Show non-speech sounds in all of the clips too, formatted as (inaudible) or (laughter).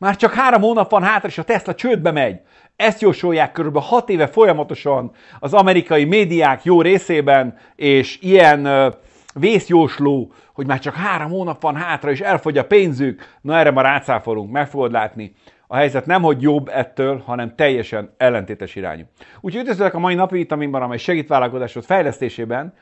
Már csak három hónap van hátra, és a Tesla csődbe megy. Ezt jósolják körülbelül hat éve folyamatosan az amerikai médiák jó részében, és ilyen vészjósló, hogy már csak három hónap van hátra, és elfogy a pénzük, na erre már rácáfolunk, meg fogod látni. A helyzet nem, hogy jobb ettől, hanem teljesen ellentétes irányú. Úgyhogy üdvözlök a mai napi vitaminban, amely segít vállalkozásod fejlesztésében,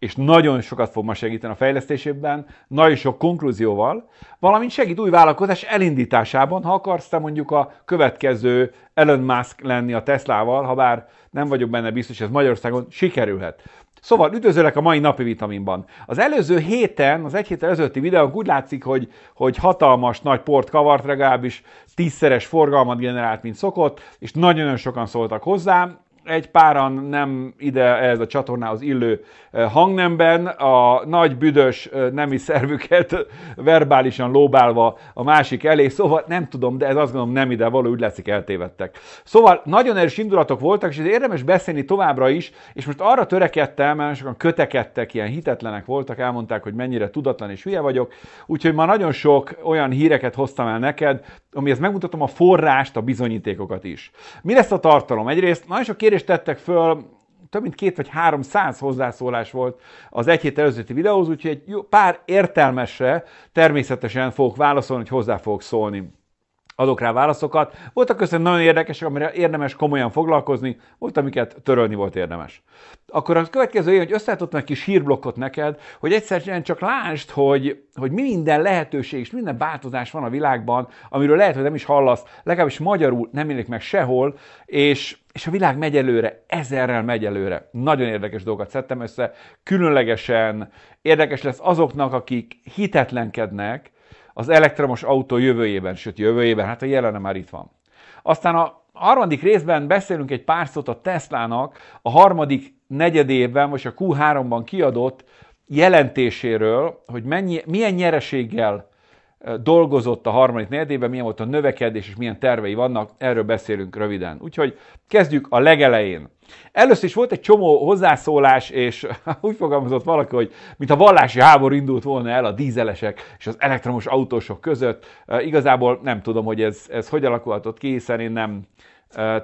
és nagyon sokat fog ma segíteni a fejlesztésében, nagyon sok konklúzióval, valamint segít új vállalkozás elindításában, ha akarsz te mondjuk a következő Elon Musk lenni a Teslával, ha bár nem vagyok benne biztos, hogy ez Magyarországon sikerülhet. Szóval üdvözöllek a mai napi vitaminban. Az előző héten, az egy héttel előtti videónk úgy látszik, hogy, hogy hatalmas nagy port kavart, legalábbis tízszeres forgalmat generált, mint szokott, és nagyon-nagyon sokan szóltak hozzám, egy páran nem ide ez a csatornához illő eh, hangnemben, a nagy büdös eh, nemi szervüket (laughs) verbálisan lóbálva a másik elé, szóval nem tudom, de ez azt gondolom nem ide, való úgy leszik eltévedtek. Szóval nagyon erős indulatok voltak, és ez érdemes beszélni továbbra is, és most arra törekedtem, mert sokan kötekedtek, ilyen hitetlenek voltak, elmondták, hogy mennyire tudatlan és hülye vagyok, úgyhogy ma nagyon sok olyan híreket hoztam el neked, amihez megmutatom a forrást, a bizonyítékokat is. Mi lesz a tartalom? Egyrészt nagyon sok kérdés kérdést tettek föl, több mint két vagy három száz hozzászólás volt az egy hét előzőti videóhoz, úgyhogy egy pár értelmesre természetesen fogok válaszolni, hogy hozzá fogok szólni adok rá válaszokat. Voltak köszönöm nagyon érdekesek, amire érdemes komolyan foglalkozni, volt, amiket törölni volt érdemes. Akkor a következő ilyen, hogy összeálltottam egy kis hírblokkot neked, hogy egyszerűen csak lásd, hogy, hogy mi minden lehetőség és minden változás van a világban, amiről lehet, hogy nem is hallasz, legalábbis magyarul nem élik meg sehol, és és a világ megy előre, ezerrel megy előre. Nagyon érdekes dolgokat szedtem össze, különlegesen érdekes lesz azoknak, akik hitetlenkednek, az elektromos autó jövőjében, sőt jövőjében, hát a jelene már itt van. Aztán a harmadik részben beszélünk egy pár szót a Teslának a harmadik negyedévben, most a Q3-ban kiadott jelentéséről, hogy mennyi, milyen nyereséggel dolgozott a harmadik negyedében, milyen volt a növekedés és milyen tervei vannak, erről beszélünk röviden. Úgyhogy kezdjük a legelején. Először is volt egy csomó hozzászólás, és (laughs) úgy fogalmazott valaki, hogy mint a vallási háború indult volna el a dízelesek és az elektromos autósok között. Igazából nem tudom, hogy ez, ez hogy alakulhatott ki, hiszen én nem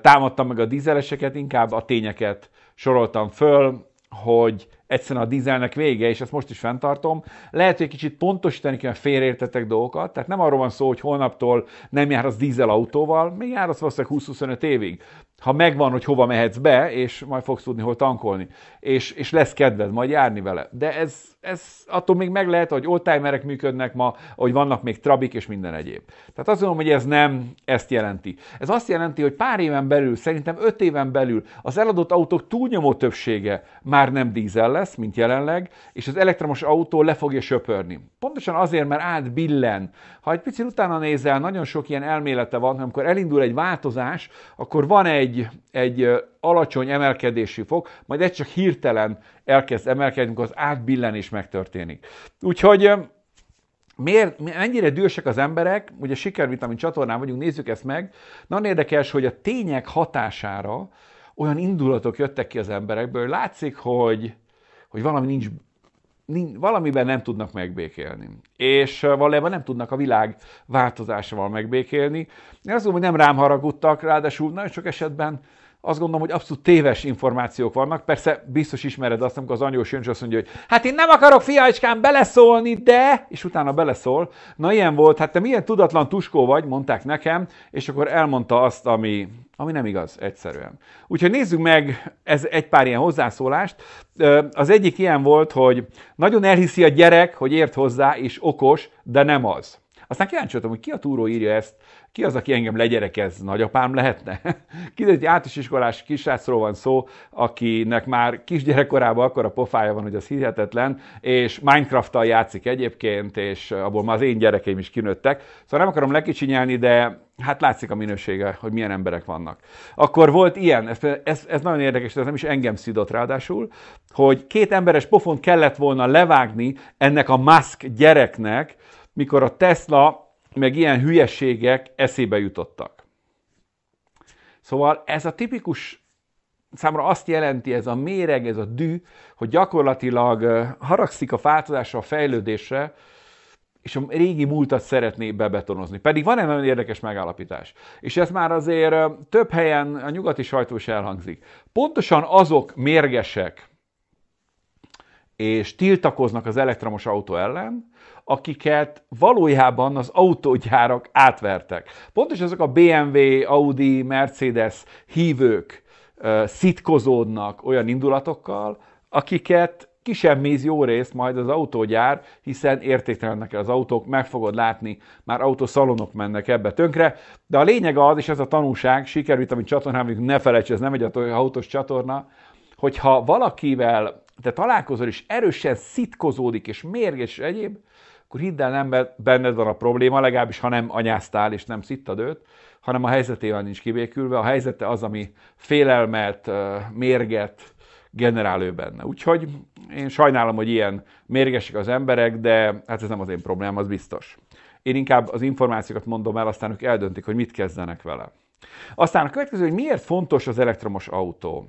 támadtam meg a dízeleseket, inkább a tényeket soroltam föl, hogy egyszerűen a dízelnek vége, és ezt most is fenntartom. Lehet, hogy egy kicsit pontosítani kell félreértetek dolgokat, tehát nem arról van szó, hogy holnaptól nem jár az dízel autóval, még jár az valószínűleg 20-25 évig ha megvan, hogy hova mehetsz be, és majd fogsz tudni hol tankolni, és, és lesz kedved majd járni vele. De ez, ez attól még meg lehet, hogy oldtimerek működnek ma, hogy vannak még trabik és minden egyéb. Tehát azt mondom, hogy ez nem ezt jelenti. Ez azt jelenti, hogy pár éven belül, szerintem öt éven belül az eladott autók túlnyomó többsége már nem dízel lesz, mint jelenleg, és az elektromos autó le fogja söpörni. Pontosan azért, mert átbillen. Ha egy picit utána nézel, nagyon sok ilyen elmélete van, amikor elindul egy változás, akkor van egy egy, egy alacsony emelkedési fok, majd egy csak hirtelen elkezd emelkedni, amikor az átbillenés megtörténik. Úgyhogy Miért, mennyire dühösek az emberek, ugye sikervitamin csatornán vagyunk, nézzük ezt meg. Nagyon érdekes, hogy a tények hatására olyan indulatok jöttek ki az emberekből, hogy látszik, hogy, hogy valami nincs valamiben nem tudnak megbékélni. És valójában nem tudnak a világ változásával megbékélni. Én azt gondolom, hogy nem rám haragudtak, ráadásul nagyon sok esetben azt gondolom, hogy abszolút téves információk vannak. Persze biztos ismered azt, amikor az anyós jön, és azt mondja, hogy hát én nem akarok fiacskán beleszólni, de, és utána beleszól. Na ilyen volt, hát te milyen tudatlan tuskó vagy, mondták nekem, és akkor elmondta azt, ami ami nem igaz, egyszerűen. Úgyhogy nézzük meg ez egy pár ilyen hozzászólást. Az egyik ilyen volt, hogy nagyon elhiszi a gyerek, hogy ért hozzá, és okos, de nem az. Aztán kíváncsi voltam, hogy ki a túró írja ezt, ki az, aki engem legyerekez, nagyapám lehetne? (laughs) Kiderült, hogy általános iskolás kisrácról van szó, akinek már kisgyerekkorában a pofája van, hogy az hihetetlen, és Minecraft-tal játszik egyébként, és abból már az én gyerekeim is kinőttek. Szóval nem akarom lekicsinyelni, de hát látszik a minősége, hogy milyen emberek vannak. Akkor volt ilyen, ez, ez, ez nagyon érdekes, de ez nem is engem szidott ráadásul, hogy két emberes pofont kellett volna levágni ennek a maszk gyereknek, mikor a Tesla meg ilyen hülyeségek eszébe jutottak. Szóval ez a tipikus számra azt jelenti ez a méreg, ez a dű, hogy gyakorlatilag haragszik a változásra, a fejlődésre, és a régi múltat szeretné bebetonozni. Pedig van egy nagyon érdekes megállapítás. És ez már azért több helyen a nyugati sajtó is elhangzik. Pontosan azok mérgesek és tiltakoznak az elektromos autó ellen, akiket valójában az autógyárak átvertek. Pontosan ezek a BMW, Audi, Mercedes hívők szitkozódnak olyan indulatokkal, akiket kisemmiz jó részt majd az autógyár, hiszen értéktelennek az autók, meg fogod látni, már autószalonok mennek ebbe tönkre, de a lényeg az, és ez a tanulság, sikerült, amit csatornám, ne felejts, ez nem egy autós csatorna, hogyha valakivel te találkozol, és erősen szitkozódik, és mérges és egyéb, akkor hidd el, nem benned van a probléma, legalábbis ha nem anyáztál és nem szittad őt, hanem a helyzetével nincs kivékülve. A helyzete az, ami félelmet, mérget generál ő benne. Úgyhogy én sajnálom, hogy ilyen mérgesek az emberek, de hát ez nem az én problémám, az biztos. Én inkább az információkat mondom el, aztán ők eldöntik, hogy mit kezdenek vele. Aztán a következő, hogy miért fontos az elektromos autó.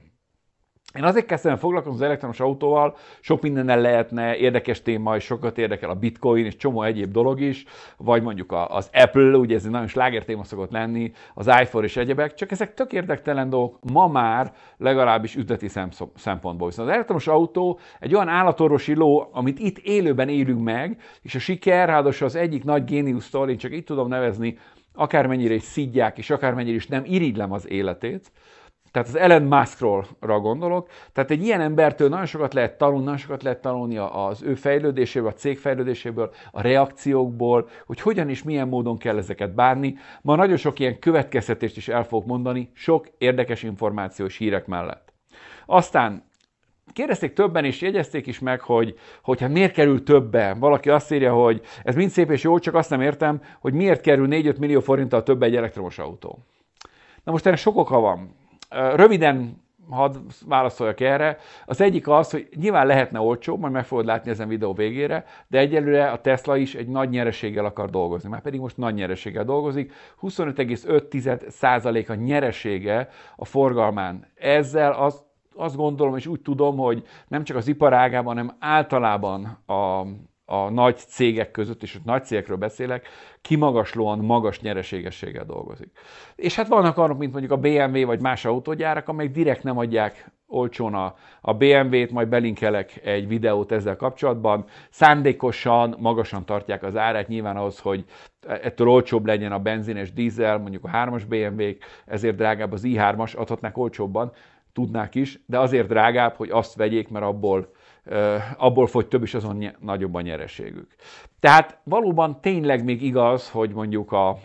Én azért kezdtem el foglalkozni az elektromos autóval, sok mindennel lehetne, érdekes téma, és sokat érdekel a bitcoin, és csomó egyéb dolog is, vagy mondjuk az Apple, ugye ez egy nagyon sláger téma szokott lenni, az iPhone és egyebek, csak ezek tök érdektelen dolgok ma már, legalábbis üzleti szempontból. Viszont az elektromos autó egy olyan állatorvosi ló, amit itt élőben élünk meg, és a siker, ráadásul az egyik nagy géniusztól, én csak itt tudom nevezni, akármennyire is szidják, és akármennyire is nem irigylem az életét, tehát az Ellen Muskról gondolok. Tehát egy ilyen embertől nagyon sokat lehet tanulni, nagyon sokat lehet tanulni az ő fejlődéséből, a cég fejlődéséből, a reakciókból, hogy hogyan és milyen módon kell ezeket bánni. Ma nagyon sok ilyen következtetést is el fogok mondani, sok érdekes információs hírek mellett. Aztán kérdezték többen, és jegyezték is meg, hogy, hogy hát miért kerül többe. Valaki azt írja, hogy ez mind szép és jó, csak azt nem értem, hogy miért kerül 4-5 millió forinttal többe egy elektromos autó. Na most erre sok oka van. Röviden hadd válaszoljak erre. Az egyik az, hogy nyilván lehetne olcsóbb, majd meg fogod látni ezen videó végére, de egyelőre a Tesla is egy nagy nyereséggel akar dolgozni, már pedig most nagy nyereséggel dolgozik. 25,5% a nyeresége a forgalmán. Ezzel az, azt gondolom, és úgy tudom, hogy nem csak az iparágában, hanem általában a, a nagy cégek között, és nagy cégekről beszélek, kimagaslóan magas nyereségességgel dolgozik. És hát vannak arra, mint mondjuk a BMW vagy más autógyárak, amelyek direkt nem adják olcsón a, a BMW-t, majd belinkelek egy videót ezzel kapcsolatban. Szándékosan, magasan tartják az árát, nyilván ahhoz, hogy ettől olcsóbb legyen a benzin és dízel, mondjuk a 3-as BMW-k, ezért drágább az i3-as, adhatnák olcsóbban, tudnák is, de azért drágább, hogy azt vegyék, mert abból abból fogy több, is azon nagyobb a nyereségük. Tehát valóban tényleg még igaz, hogy mondjuk a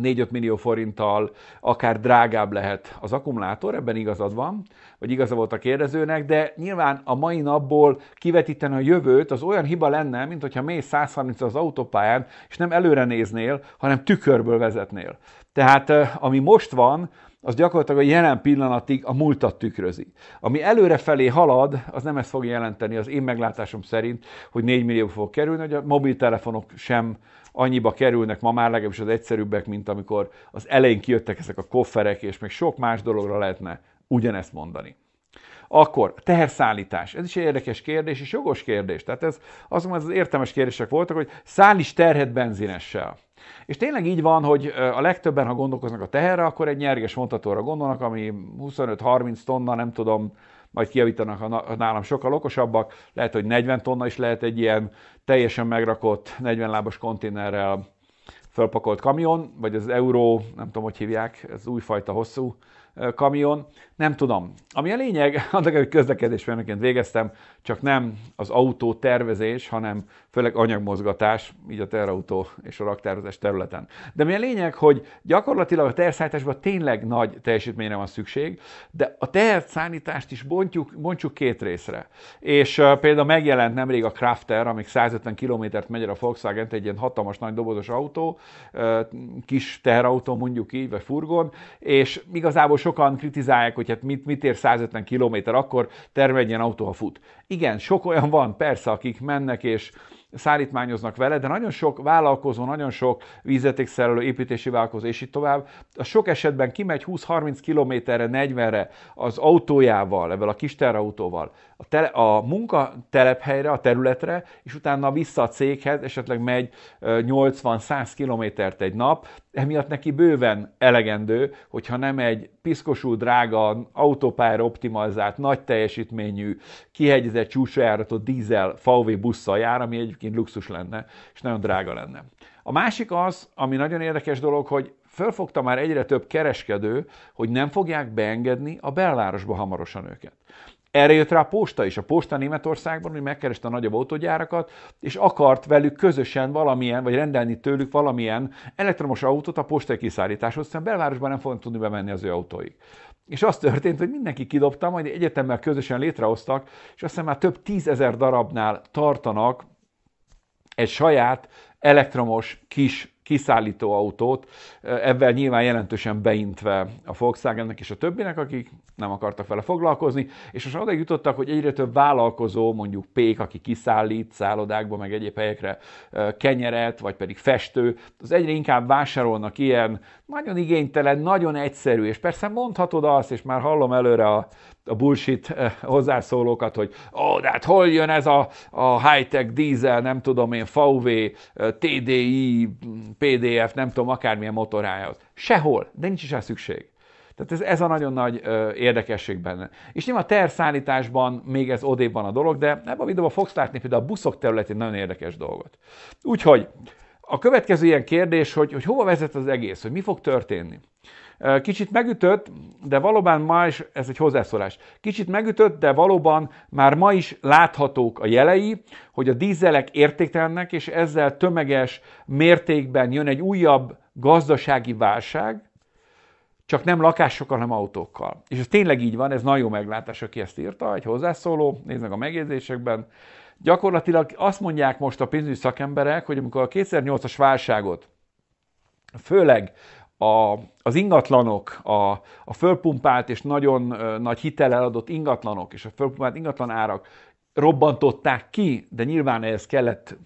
4-5 millió forinttal akár drágább lehet az akkumulátor, ebben igazad van, vagy igaza volt a kérdezőnek, de nyilván a mai napból kivetíteni a jövőt, az olyan hiba lenne, mint hogyha mész 130 az autópályán, és nem előre néznél, hanem tükörből vezetnél. Tehát ami most van, az gyakorlatilag a jelen pillanatig a múltat tükrözi. Ami előrefelé halad, az nem ezt fogja jelenteni az én meglátásom szerint, hogy 4 millió fog kerülni, hogy a mobiltelefonok sem annyiba kerülnek ma már legalábbis az egyszerűbbek, mint amikor az elején kijöttek ezek a kofferek, és még sok más dologra lehetne ugyanezt mondani. Akkor teherszállítás. Ez is egy érdekes kérdés, és jogos kérdés. Tehát ez azt mondom, ez az értelmes kérdések voltak, hogy szállíts terhet benzinessel. És tényleg így van, hogy a legtöbben, ha gondolkoznak a teherre, akkor egy nyerges vontatóra gondolnak, ami 25-30 tonna, nem tudom, majd kiavítanak a nálam sokkal okosabbak, lehet, hogy 40 tonna is lehet egy ilyen teljesen megrakott 40 lábas konténerrel fölpakolt kamion, vagy az euró, nem tudom, hogy hívják, ez újfajta hosszú kamion, nem tudom. Ami a lényeg, (laughs) annak, hogy közlekedésmérnökként végeztem, csak nem az autó tervezés, hanem főleg anyagmozgatás, így a terautó és a raktározás területen. De mi a lényeg, hogy gyakorlatilag a teherszállításban tényleg nagy teljesítményre van szükség, de a teherszállítást is bontjuk, bontjuk két részre. És uh, például megjelent nemrég a Crafter, amik 150 kilométert megy a Volkswagen, egy ilyen hatalmas nagy dobozos autó, uh, kis teherautó mondjuk így, vagy furgon, és igazából sokan kritizálják, hogy hát mit, mit ér 150 km, akkor termeljen autó, ha fut. Igen, sok olyan van, persze, akik mennek és szállítmányoznak vele, de nagyon sok vállalkozó, nagyon sok vízetékszerelő, építési vállalkozó, és így tovább, a sok esetben kimegy 20-30 kilométerre, 40-re az autójával, ebből a kis terautóval, a, tele, a munkatelephelyre, a területre, és utána vissza a céghez, esetleg megy 80-100 kilométert egy nap, emiatt neki bőven elegendő, hogyha nem egy piszkosú, drága, autópályára optimalizált, nagy teljesítményű, kihegyezett csúcsajáratú dízel VW busszal jár, ami egyébként luxus lenne, és nagyon drága lenne. A másik az, ami nagyon érdekes dolog, hogy fölfogta már egyre több kereskedő, hogy nem fogják beengedni a belvárosba hamarosan őket. Erre jött rá a posta is. A posta Németországban hogy megkereste a nagyobb autógyárakat, és akart velük közösen valamilyen, vagy rendelni tőlük valamilyen elektromos autót a postai kiszállításhoz, hiszen belvárosban nem fognak tudni bemenni az ő autóik. És az történt, hogy mindenki kidobta, majd egyetemmel közösen létrehoztak, és aztán már több tízezer darabnál tartanak egy saját elektromos kis kiszállító autót, eh, ebben nyilván jelentősen beintve a Volkswagennek és a többinek, akik nem akartak vele foglalkozni, és most oda jutottak, hogy egyre több vállalkozó, mondjuk Pék, aki kiszállít szállodákba, meg egyéb helyekre kenyeret, vagy pedig festő, az egyre inkább vásárolnak ilyen nagyon igénytelen, nagyon egyszerű, és persze mondhatod azt, és már hallom előre a, a bullshit hozzászólókat, hogy ó, oh, de hát hol jön ez a, a high-tech diesel? nem tudom én, VW, TDI, PDF, nem tudom, akármilyen motorájához. Sehol, de nincs is rá szükség. Tehát ez, ez a nagyon nagy ö, érdekesség benne. És nyilván a terszállításban még ez odébb van a dolog, de ebben a videóban fogsz látni például a buszok területén nagyon érdekes dolgot. Úgyhogy a következő ilyen kérdés, hogy, hogy hova vezet az egész, hogy mi fog történni. Kicsit megütött, de valóban ma is, ez egy hozzászólás, kicsit megütött, de valóban már ma is láthatók a jelei, hogy a dízelek értéktelennek, és ezzel tömeges mértékben jön egy újabb gazdasági válság, csak nem lakásokkal, hanem autókkal. És ez tényleg így van, ez nagyon jó meglátás, aki ezt írta, egy hozzászóló, nézd meg a megjegyzésekben. Gyakorlatilag azt mondják most a pénzügyi szakemberek, hogy amikor a 2008-as válságot, főleg a, az ingatlanok, a, a fölpumpált és nagyon nagy hitellel adott ingatlanok és a fölpumpált ingatlan árak robbantották ki, de nyilván ehhez kellett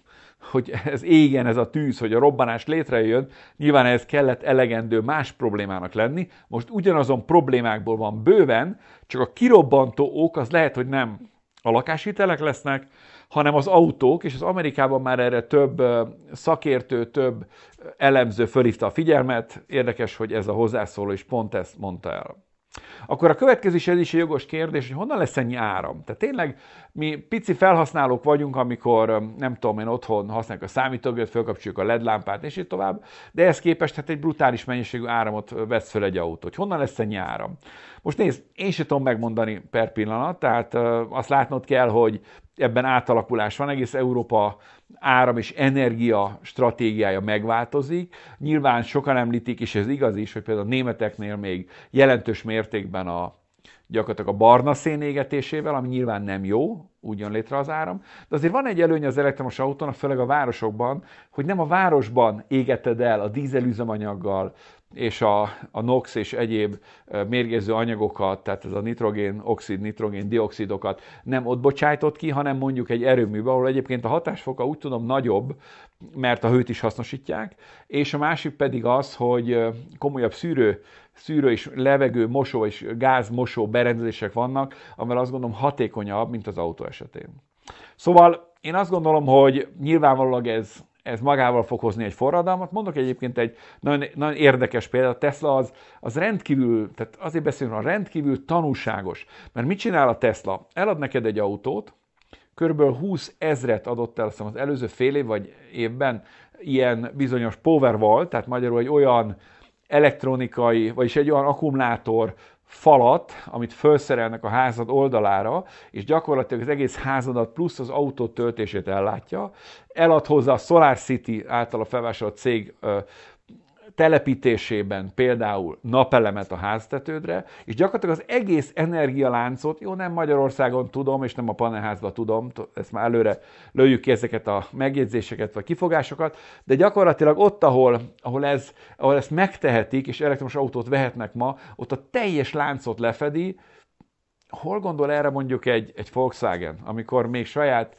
hogy ez égen ez a tűz, hogy a robbanás létrejön, nyilván ez kellett elegendő más problémának lenni. Most ugyanazon problémákból van bőven, csak a kirobbantó ok az lehet, hogy nem a lakáshitelek lesznek, hanem az autók, és az Amerikában már erre több szakértő, több elemző fölhívta a figyelmet. Érdekes, hogy ez a hozzászóló is pont ezt mondta el. Akkor a következő is, ez is egy jogos kérdés, hogy honnan lesz ennyi áram? Tehát tényleg mi pici felhasználók vagyunk, amikor nem tudom én otthon használjuk a számítógépet, fölkapcsoljuk a LED lámpát, és így tovább, de ehhez képest hát egy brutális mennyiségű áramot vesz föl egy autó. Hogy honnan lesz ennyi áram? Most nézd, én sem tudom megmondani per pillanat, tehát azt látnod kell, hogy ebben átalakulás van, egész Európa áram és energia stratégiája megváltozik. Nyilván sokan említik, és ez igaz is, hogy például a németeknél még jelentős mértékben a gyakorlatilag a barna szén égetésével, ami nyilván nem jó, úgy jön létre az áram. De azért van egy előnye az elektromos autónak, főleg a városokban, hogy nem a városban égeted el a dízelüzemanyaggal, és a, a NOx és egyéb mérgező anyagokat, tehát ez a nitrogén, oxid, nitrogén, dioxidokat nem ott bocsájtott ki, hanem mondjuk egy erőműbe, ahol egyébként a hatásfoka úgy tudom nagyobb, mert a hőt is hasznosítják, és a másik pedig az, hogy komolyabb szűrő szűrő és levegő, mosó és gázmosó berendezések vannak, amivel azt gondolom hatékonyabb, mint az autó esetén. Szóval én azt gondolom, hogy nyilvánvalóan ez, ez magával fog hozni egy forradalmat. Mondok egyébként egy nagyon, nagyon érdekes példát. A Tesla az, az rendkívül, tehát azért beszélünk, a rendkívül tanúságos. Mert mit csinál a Tesla? Elad neked egy autót, körülbelül 20 ezret adott el hiszem, az előző fél év vagy évben ilyen bizonyos volt, tehát magyarul egy olyan elektronikai, vagyis egy olyan akkumulátor falat, amit felszerelnek a házad oldalára, és gyakorlatilag az egész házadat plusz az autó töltését ellátja. Elad hozzá a Solar City által a felvásárolt cég telepítésében például napelemet a háztetődre, és gyakorlatilag az egész energialáncot, jó nem Magyarországon tudom, és nem a panelházban tudom, ezt már előre lőjük ki ezeket a megjegyzéseket vagy kifogásokat, de gyakorlatilag ott, ahol, ahol, ez, ahol ezt megtehetik, és elektromos autót vehetnek ma, ott a teljes láncot lefedi, hol gondol erre mondjuk egy, egy Volkswagen, amikor még saját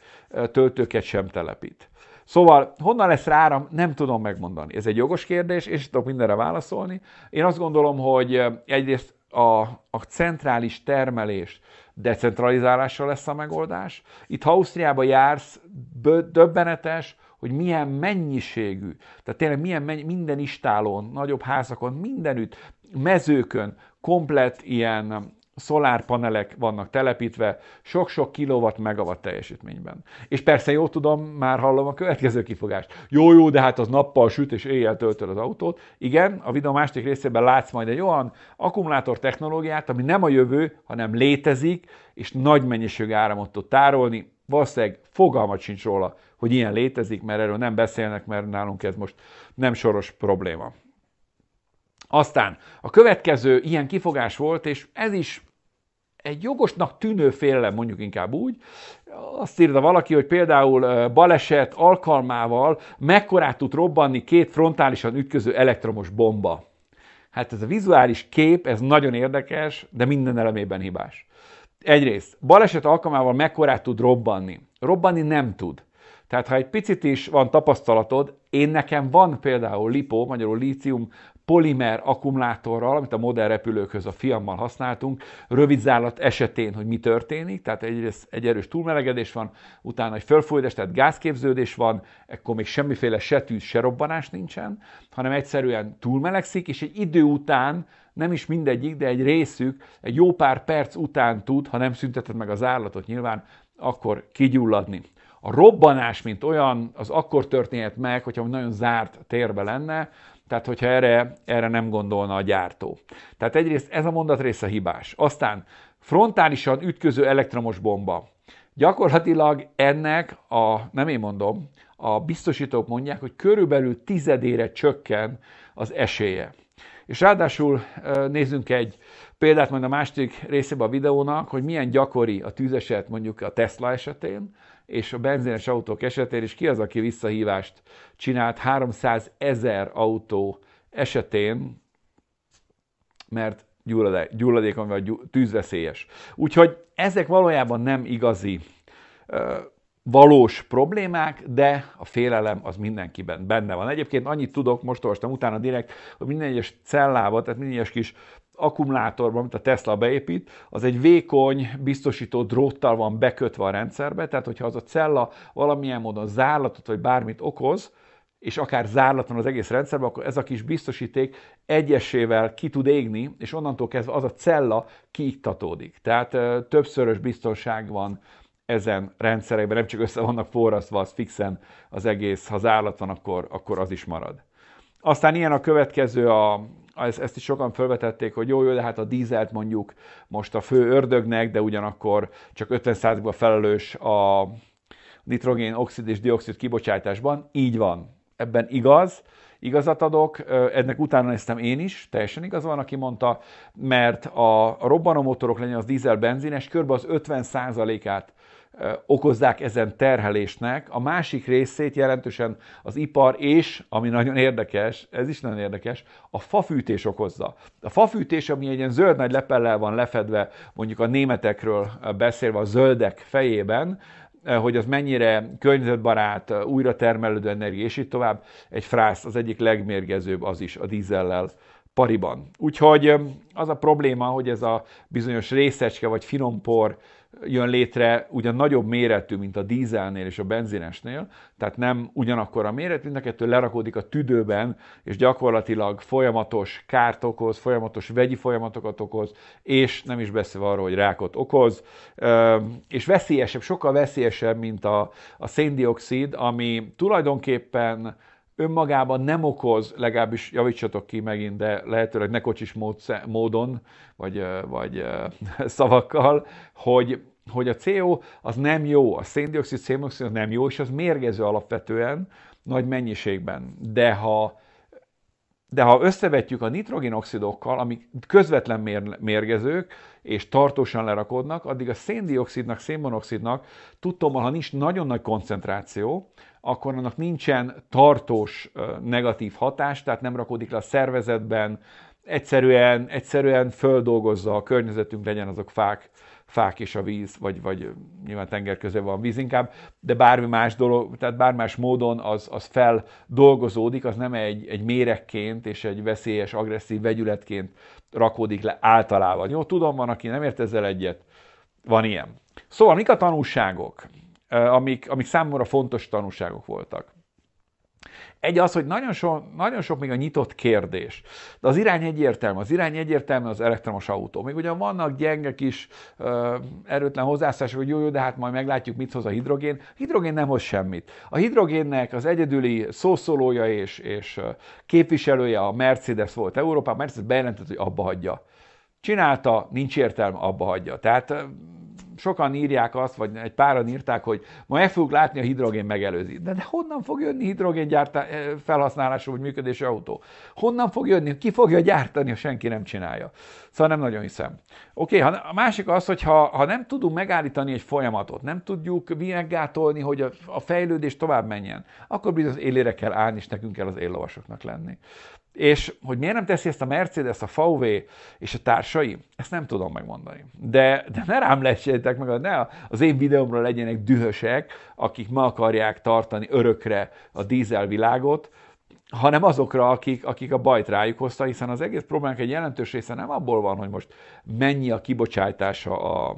töltőket sem telepít? Szóval honnan lesz ráram, nem tudom megmondani. Ez egy jogos kérdés, és tudok mindenre válaszolni. Én azt gondolom, hogy egyrészt a, a centrális termelés decentralizálásra lesz a megoldás. Itt, ha Ausztriába jársz, bő, döbbenetes, hogy milyen mennyiségű, tehát tényleg milyen mennyi, minden istálón, nagyobb házakon, mindenütt, mezőkön, komplet ilyen szolárpanelek vannak telepítve, sok-sok kilowatt megawatt teljesítményben. És persze jó tudom, már hallom a következő kifogást. Jó, jó, de hát az nappal süt és éjjel töltöd az autót. Igen, a videó másik részében látsz majd egy olyan akkumulátor technológiát, ami nem a jövő, hanem létezik, és nagy mennyiségű áramot tud tárolni. Valószínűleg fogalmat sincs róla, hogy ilyen létezik, mert erről nem beszélnek, mert nálunk ez most nem soros probléma. Aztán a következő ilyen kifogás volt, és ez is egy jogosnak tűnő félelem, mondjuk inkább úgy, azt írta valaki, hogy például baleset alkalmával mekkorát tud robbanni két frontálisan ütköző elektromos bomba. Hát ez a vizuális kép, ez nagyon érdekes, de minden elemében hibás. Egyrészt, baleset alkalmával mekkorát tud robbanni? Robbanni nem tud. Tehát ha egy picit is van tapasztalatod, én nekem van például lipó, magyarul lícium polimer akkumulátorral, amit a modern repülőkhöz a fiammal használtunk, Rövidzárlat esetén, hogy mi történik, tehát egyrészt egy erős túlmelegedés van, utána egy fölfújdás, tehát gázképződés van, ekkor még semmiféle se tűz, se robbanás nincsen, hanem egyszerűen túlmelegszik, és egy idő után nem is mindegyik, de egy részük egy jó pár perc után tud, ha nem szünteted meg az állatot nyilván, akkor kigyulladni. A robbanás, mint olyan, az akkor történhet meg, hogyha nagyon zárt térbe lenne, tehát, hogyha erre, erre nem gondolna a gyártó. Tehát egyrészt ez a mondat a hibás. Aztán frontálisan ütköző elektromos bomba. Gyakorlatilag ennek a, nem én mondom, a biztosítók mondják, hogy körülbelül tizedére csökken az esélye. És ráadásul nézzünk egy példát majd a második részében a videónak, hogy milyen gyakori a tűzeset mondjuk a Tesla esetén, és a benzines autók esetén is ki az, aki visszahívást csinált 300 ezer autó esetén, mert gyulladék, vagy tűzveszélyes. Úgyhogy ezek valójában nem igazi valós problémák, de a félelem az mindenkiben benne van. Egyébként annyit tudok, most olvastam utána direkt, hogy minden egyes cellába, tehát minden egyes kis akkumulátorban, amit a Tesla beépít, az egy vékony biztosító dróttal van bekötve a rendszerbe, tehát hogyha az a cella valamilyen módon zárlatot vagy bármit okoz, és akár zárlatlan az egész rendszerben, akkor ez a kis biztosíték egyesével ki tud égni, és onnantól kezdve az a cella kiiktatódik. Tehát többszörös biztonság van ezen rendszerekben, nem csak össze vannak forrasztva, az fixen az egész, ha zárlat van, akkor, akkor az is marad. Aztán ilyen a következő, a, ezt is sokan felvetették, hogy jó, jó, de hát a dízelt mondjuk most a fő ördögnek, de ugyanakkor csak 50%-ban felelős a nitrogén oxid és dioxid kibocsátásban. Így van. Ebben igaz, igazat adok, ennek utána néztem én is, teljesen igaz van, aki mondta, mert a, a robbanómotorok legyen az dízel benzines, körbe az 50%-át okozzák ezen terhelésnek, a másik részét jelentősen az ipar és, ami nagyon érdekes, ez is nagyon érdekes, a fafűtés okozza. A fafűtés, ami egy ilyen zöld nagy lepellel van lefedve, mondjuk a németekről beszélve a zöldek fejében, hogy az mennyire környezetbarát, újra termelődő energia, és így tovább. Egy frász az egyik legmérgezőbb az is a dízellel pariban. Úgyhogy az a probléma, hogy ez a bizonyos részecske vagy finompor jön létre, ugyan nagyobb méretű, mint a dízelnél és a benzinesnél, tehát nem ugyanakkor a méret, mind a kettő lerakódik a tüdőben, és gyakorlatilag folyamatos kárt okoz, folyamatos vegyi folyamatokat okoz, és nem is beszélve arról, hogy rákot okoz, és veszélyesebb, sokkal veszélyesebb, mint a, a széndiokszid, ami tulajdonképpen önmagában nem okoz, legalábbis javítsatok ki megint, de lehetőleg ne kocsis módon, vagy, vagy (laughs) szavakkal, hogy, hogy a CO az nem jó, a széndiokszid, széndiokszid az nem jó, és az mérgező alapvetően nagy mennyiségben. De ha, de ha összevetjük a nitrogénoxidokkal, amik közvetlen mérgezők, és tartósan lerakodnak, addig a széndiokszidnak, szénmonoxidnak, tudtommal, ha nincs nagyon nagy koncentráció, akkor annak nincsen tartós negatív hatás, tehát nem rakódik le a szervezetben, egyszerűen, egyszerűen földolgozza a környezetünk, legyen azok fák, fák és a víz, vagy, vagy nyilván tenger közel van víz inkább, de bármi más dolog, tehát bármi más módon az, az feldolgozódik, az nem egy, egy méregként és egy veszélyes, agresszív vegyületként rakódik le általában. Jó, tudom, van, aki nem ért ezzel egyet, van ilyen. Szóval mik a tanulságok? amik, amik számomra fontos tanúságok voltak. Egy az, hogy nagyon, sok, nagyon sok még a nyitott kérdés. De az irány egyértelmű. Az irány egyértelmű az elektromos autó. Még ugyan vannak gyenge kis ö, erőtlen hozzászások, hogy jó, jó, de hát majd meglátjuk, mit hoz a hidrogén. A hidrogén nem hoz semmit. A hidrogénnek az egyedüli szószólója és, és képviselője a Mercedes volt Európában. Mercedes bejelentett, hogy abba hagyja. Csinálta, nincs értelme, abba hagyja. Tehát sokan írják azt, vagy egy páran írták, hogy ma el fogjuk látni a hidrogén megelőzi. De, de honnan fog jönni hidrogéngyártá eh, felhasználású vagy működési autó? Honnan fog jönni? Ki fogja gyártani, ha senki nem csinálja? Szóval nem nagyon hiszem. Oké, okay, a másik az, hogy ha, ha nem tudunk megállítani egy folyamatot, nem tudjuk meggátolni, hogy a, a fejlődés tovább menjen, akkor bizony az élére kell állni, és nekünk kell az éllovasoknak lenni. És hogy miért nem teszi ezt a Mercedes, a VW és a társai, ezt nem tudom megmondani. De, de ne rám lesétek meg, ne az én videómra legyenek dühösek, akik ma akarják tartani örökre a dízelvilágot, világot, hanem azokra, akik, akik a bajt rájuk hozta, hiszen az egész problémák egy jelentős része nem abból van, hogy most mennyi a kibocsátása a,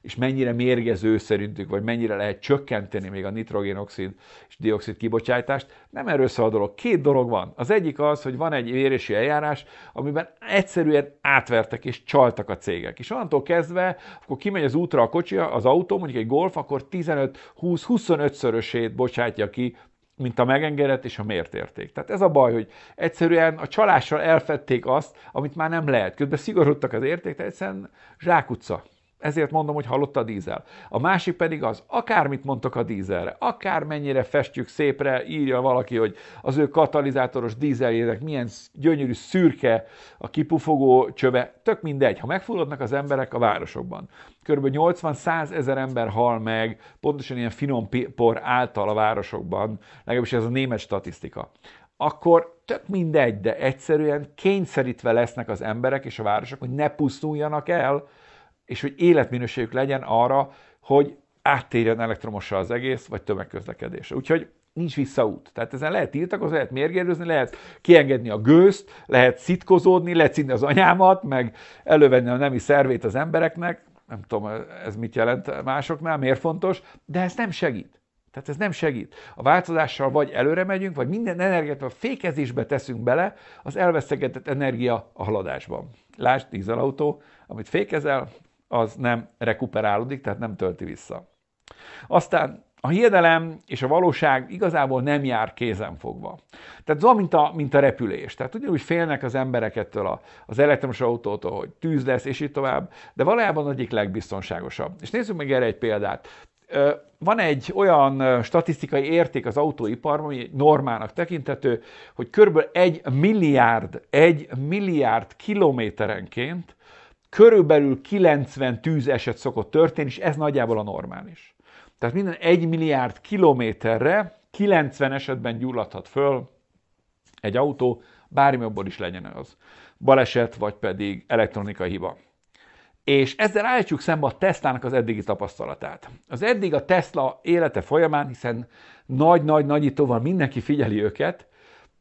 és mennyire mérgező szerintük, vagy mennyire lehet csökkenteni még a nitrogénoxid és dioxid kibocsátást. Nem erről szól a dolog. Két dolog van. Az egyik az, hogy van egy érési eljárás, amiben egyszerűen átvertek és csaltak a cégek. És onnantól kezdve, akkor kimegy az útra a kocsi, az autó, mondjuk egy golf, akkor 15-20-25 szörösét bocsátja ki mint a megengedett és a mért érték. Tehát ez a baj, hogy egyszerűen a csalással elfették azt, amit már nem lehet. Közben szigorodtak az érték, tehát egyszerűen zsákutca. Ezért mondom, hogy halott a dízel. A másik pedig az, akármit mondtok a dízelre, akármennyire festjük szépre, írja valaki, hogy az ő katalizátoros dízeljének milyen gyönyörű szürke a kipufogó csöve, tök mindegy. Ha megfulladnak az emberek a városokban, kb. 80-100 ezer ember hal meg, pontosan ilyen finom por által a városokban, legalábbis ez a német statisztika akkor tök mindegy, de egyszerűen kényszerítve lesznek az emberek és a városok, hogy ne pusztuljanak el, és hogy életminőségük legyen arra, hogy áttérjen elektromosra az egész, vagy tömegközlekedésre. Úgyhogy nincs visszaút. Tehát ezen lehet tiltakozni, lehet mérgérőzni, lehet kiengedni a gőzt, lehet szitkozódni, lehet szidni az anyámat, meg elővenni a nemi szervét az embereknek. Nem tudom, ez mit jelent másoknál, miért fontos, de ez nem segít. Tehát ez nem segít. A változással vagy előre megyünk, vagy minden energiát a fékezésbe teszünk bele, az elveszegetett energia a haladásban. Lásd, dízelautó, amit fékezel, az nem rekuperálódik, tehát nem tölti vissza. Aztán a hiedelem és a valóság igazából nem jár fogva. Tehát az, mint a, mint a repülés. Tehát ugyanúgy félnek az emberek ettől a, az elektromos autótól, hogy tűz lesz, és így tovább, de valójában egyik legbiztonságosabb. És nézzük meg erre egy példát. Van egy olyan statisztikai érték az autóiparban, ami normának tekintető, hogy körülbelül egy milliárd, egy milliárd kilométerenként körülbelül 90 tűzeset szokott történni, és ez nagyjából a normális. Tehát minden 1 milliárd kilométerre 90 esetben gyulladhat föl egy autó, bármi abból is legyen az baleset, vagy pedig elektronika hiba. És ezzel állítjuk szembe a Teslának az eddigi tapasztalatát. Az eddig a Tesla élete folyamán, hiszen nagy-nagy nagyítóval mindenki figyeli őket,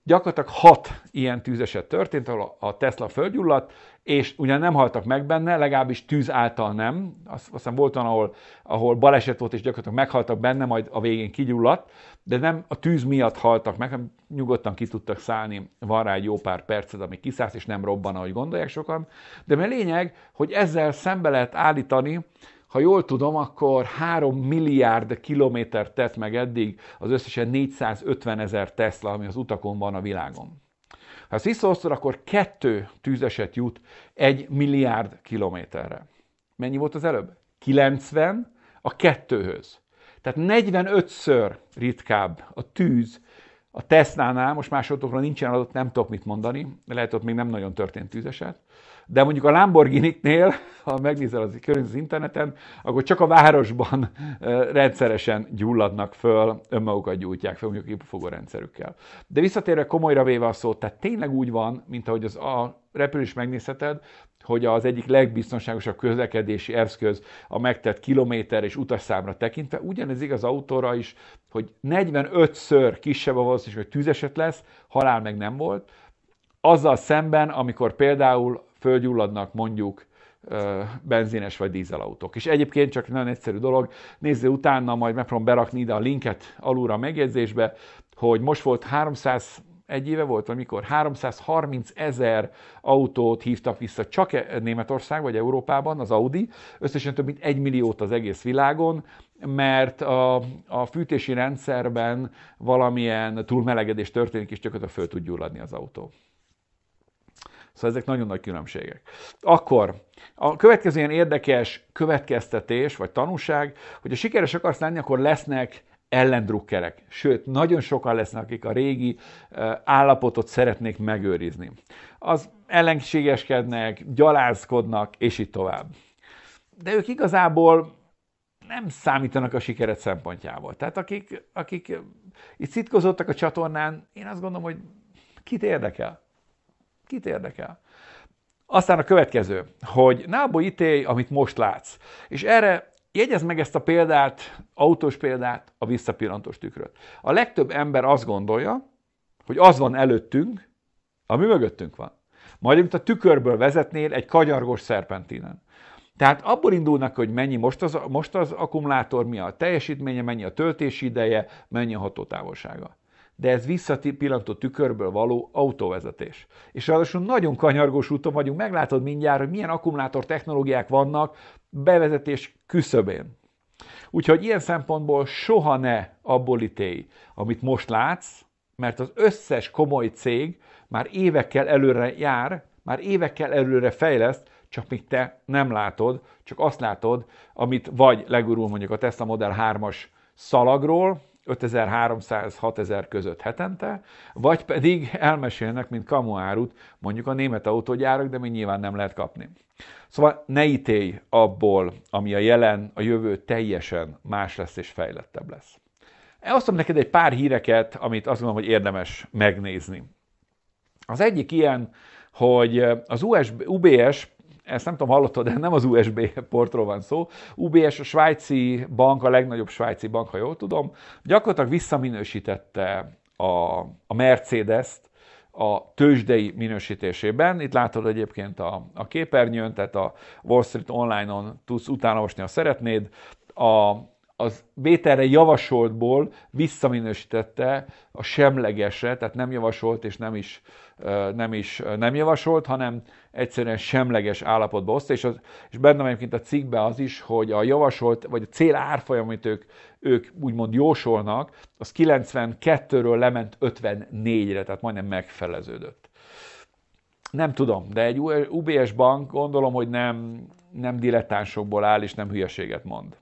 gyakorlatilag hat ilyen tűzeset történt, ahol a Tesla fölgyulladt, és ugyan nem haltak meg benne, legalábbis tűz által nem. Azt hiszem volt olyan, ahol, ahol baleset volt, és gyakorlatilag meghaltak benne, majd a végén kigyulladt, de nem a tűz miatt haltak meg, hanem nyugodtan ki tudtak szállni. Van rá egy jó pár percet, ami kiszállt, és nem robban, ahogy gondolják sokan. De a lényeg, hogy ezzel szembe lehet állítani, ha jól tudom, akkor 3 milliárd kilométer tett meg eddig az összesen 450 ezer Tesla, ami az utakon van a világon. Ha ezt visszaosztod, akkor kettő tűzeset jut egy milliárd kilométerre. Mennyi volt az előbb? 90 a kettőhöz. Tehát 45-ször ritkább a tűz a Tesla-nál, most másodokra nincsen adott, nem tudok mit mondani, lehet, hogy még nem nagyon történt tűzeset, de mondjuk a Lamborghini-nél, ha megnézel az környező interneten, akkor csak a városban rendszeresen gyulladnak föl, önmagukat gyújtják fel, mondjuk épufogó rendszerükkel. De visszatérve komolyra véve a szót, tehát tényleg úgy van, mint ahogy az a repülés megnézheted, hogy az egyik legbiztonságosabb közlekedési eszköz a megtett kilométer és utasszámra tekintve, ugyanez igaz autóra is, hogy 45-ször kisebb a valószínűség, hogy tűzeset lesz, halál meg nem volt, azzal szemben, amikor például fölgyulladnak mondjuk benzines vagy dízelautók. És egyébként csak nagyon egyszerű dolog, nézzé utána, majd megpróbálom berakni ide a linket alulra a megjegyzésbe, hogy most volt 300 egy éve volt, vagy mikor 330 ezer autót hívtak vissza csak e, Németország vagy Európában, az Audi, összesen több mint egy milliót az egész világon, mert a, a fűtési rendszerben valamilyen túlmelegedés történik, és csak a föl tud gyulladni az autó. Szóval ezek nagyon nagy különbségek. Akkor a következő ilyen érdekes következtetés vagy tanúság, hogy a sikeres akarsz lenni, akkor lesznek ellendrukkerek. Sőt, nagyon sokan lesznek, akik a régi állapotot szeretnék megőrizni. Az ellenségeskednek, gyalázkodnak, és így tovább. De ők igazából nem számítanak a sikeret szempontjából. Tehát akik, akik itt szitkozottak a csatornán, én azt gondolom, hogy kit érdekel? Kit érdekel? Aztán a következő, hogy nábo ítélj, amit most látsz. És erre jegyez meg ezt a példát, autós példát, a visszapillantós tükröt. A legtöbb ember azt gondolja, hogy az van előttünk, ami mögöttünk van. Majd, mint a tükörből vezetnél egy kagyargos szerpentinen. Tehát abból indulnak, hogy mennyi most az, most az akkumulátor, mi a teljesítménye, mennyi a töltési ideje, mennyi a hatótávolsága de ez visszapillantó tükörből való autóvezetés. És ráadásul nagyon kanyargós úton vagyunk, meglátod mindjárt, hogy milyen akkumulátor technológiák vannak bevezetés küszöbén. Úgyhogy ilyen szempontból soha ne abból ítélj, amit most látsz, mert az összes komoly cég már évekkel előre jár, már évekkel előre fejleszt, csak még te nem látod, csak azt látod, amit vagy legurul mondjuk a Tesla Model 3-as szalagról, 5300-6000 között hetente, vagy pedig elmesélnek, mint kamuárut mondjuk a német autógyárak, de még nyilván nem lehet kapni. Szóval ne ítélj abból, ami a jelen, a jövő teljesen más lesz és fejlettebb lesz. Elosztom neked egy pár híreket, amit azt gondolom, hogy érdemes megnézni. Az egyik ilyen, hogy az US, UBS ezt nem tudom, hallottad, de nem az USB portról van szó. UBS a svájci bank, a legnagyobb svájci bank, ha jól tudom, gyakorlatilag visszaminősítette a, a Mercedes-t, a tőzsdei minősítésében. Itt látod egyébként a, a képernyőn, tehát a Wall Street Online-on tudsz utána ha szeretnéd. A, az vételre javasoltból visszaminősítette a semlegesre, tehát nem javasolt és nem is nem is nem javasolt, hanem egyszerűen semleges állapotba hozta, és, az, és benne egyébként a cikkben az is, hogy a javasolt, vagy a cél árfolyam, amit ők, ők úgymond jósolnak, az 92-ről lement 54-re, tehát majdnem megfeleződött. Nem tudom, de egy UBS bank gondolom, hogy nem, nem dilettánsokból áll, és nem hülyeséget mond.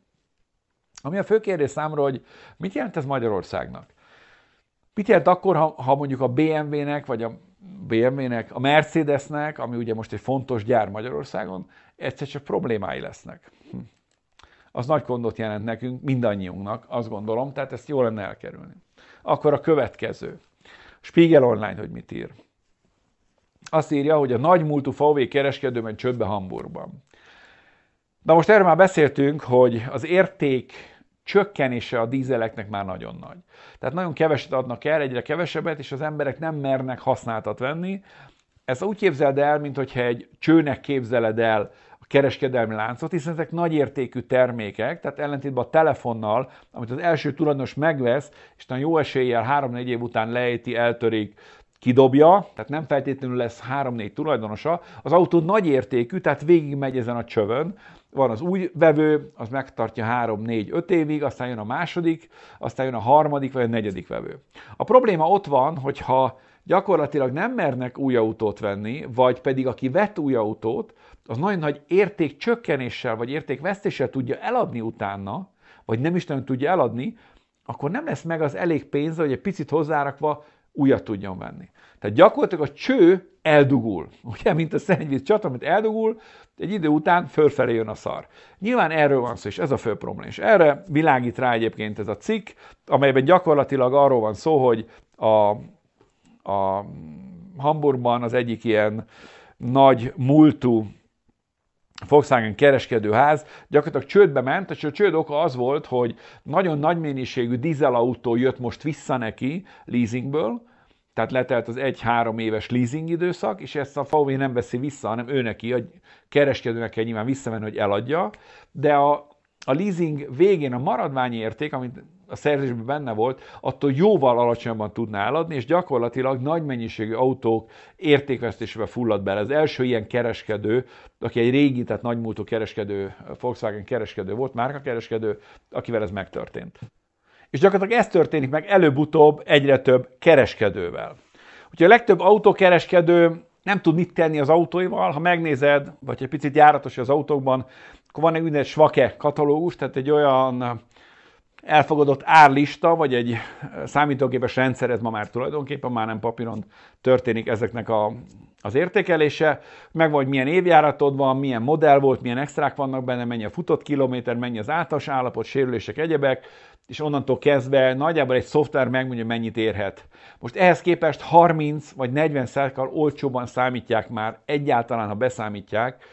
Ami a fő kérdés számra, hogy mit jelent ez Magyarországnak? Mit jelent akkor, ha, ha mondjuk a BMW-nek, vagy a BMW-nek, a Mercedesnek, ami ugye most egy fontos gyár Magyarországon, egyszer csak problémái lesznek. Hm. Az nagy gondot jelent nekünk, mindannyiunknak, azt gondolom, tehát ezt jól lenne elkerülni. Akkor a következő. Spiegel Online, hogy mit ír. Azt írja, hogy a múltú VW kereskedő megy csődbe Hamburgban. Na most erről már beszéltünk, hogy az érték csökkenése a dízeleknek már nagyon nagy. Tehát nagyon keveset adnak el, egyre kevesebbet, és az emberek nem mernek használtat venni. Ezt úgy képzeld el, mintha egy csőnek képzeled el a kereskedelmi láncot, hiszen ezek nagy értékű termékek, tehát ellentétben a telefonnal, amit az első tulajdonos megvesz, és nagyon jó eséllyel 3-4 év után leéti, eltörik, kidobja, tehát nem feltétlenül lesz 3-4 tulajdonosa, az autó nagy értékű, tehát végigmegy ezen a csövön, van az új vevő, az megtartja 3-4-5 évig, aztán jön a második, aztán jön a harmadik vagy a negyedik vevő. A probléma ott van, hogyha gyakorlatilag nem mernek új autót venni, vagy pedig aki vett új autót, az nagyon nagy érték csökkenéssel vagy értékvesztéssel tudja eladni utána, vagy nem is nagyon tudja eladni, akkor nem lesz meg az elég pénz, hogy egy picit hozzárakva újat tudjon venni. Tehát gyakorlatilag a cső eldugul. Ugye, mint a szennyvíz csata, amit eldugul, egy idő után fölfelé jön a szar. Nyilván erről van szó, és ez a fő probléma. És erre világít rá egyébként ez a cikk, amelyben gyakorlatilag arról van szó, hogy a, a Hamburgban az egyik ilyen nagy múltú Volkswagen kereskedőház gyakorlatilag csődbe ment, és a csőd oka az volt, hogy nagyon nagy mennyiségű dízelautó jött most vissza neki leasingből, tehát letelt az egy-három éves leasing időszak, és ezt a VW nem veszi vissza, hanem ő neki, a kereskedőnek kell nyilván visszavenni, hogy eladja, de a, a leasing végén a maradványi érték, amit a szerzésben benne volt, attól jóval alacsonyabban tudná eladni, és gyakorlatilag nagy mennyiségű autók értékvesztésébe fulladt bele. Az első ilyen kereskedő, aki egy régi, tehát nagymúltú kereskedő, Volkswagen kereskedő volt, márka kereskedő, akivel ez megtörtént. És gyakorlatilag ez történik meg előbb-utóbb egyre több kereskedővel. Úgyhogy a legtöbb autókereskedő nem tud mit tenni az autóival, ha megnézed, vagy egy picit járatos az autókban, akkor van egy úgynevezett svake katalógus, tehát egy olyan elfogadott árlista, vagy egy eh, számítógépes rendszer, ez ma már tulajdonképpen már nem papíron történik ezeknek a, az értékelése, meg vagy milyen évjáratod van, milyen modell volt, milyen extrák vannak benne, mennyi a futott kilométer, mennyi az általános állapot, sérülések, egyebek, és onnantól kezdve nagyjából egy szoftver megmondja, mennyit érhet. Most ehhez képest 30 vagy 40 szerkal olcsóban számítják már, egyáltalán, ha beszámítják,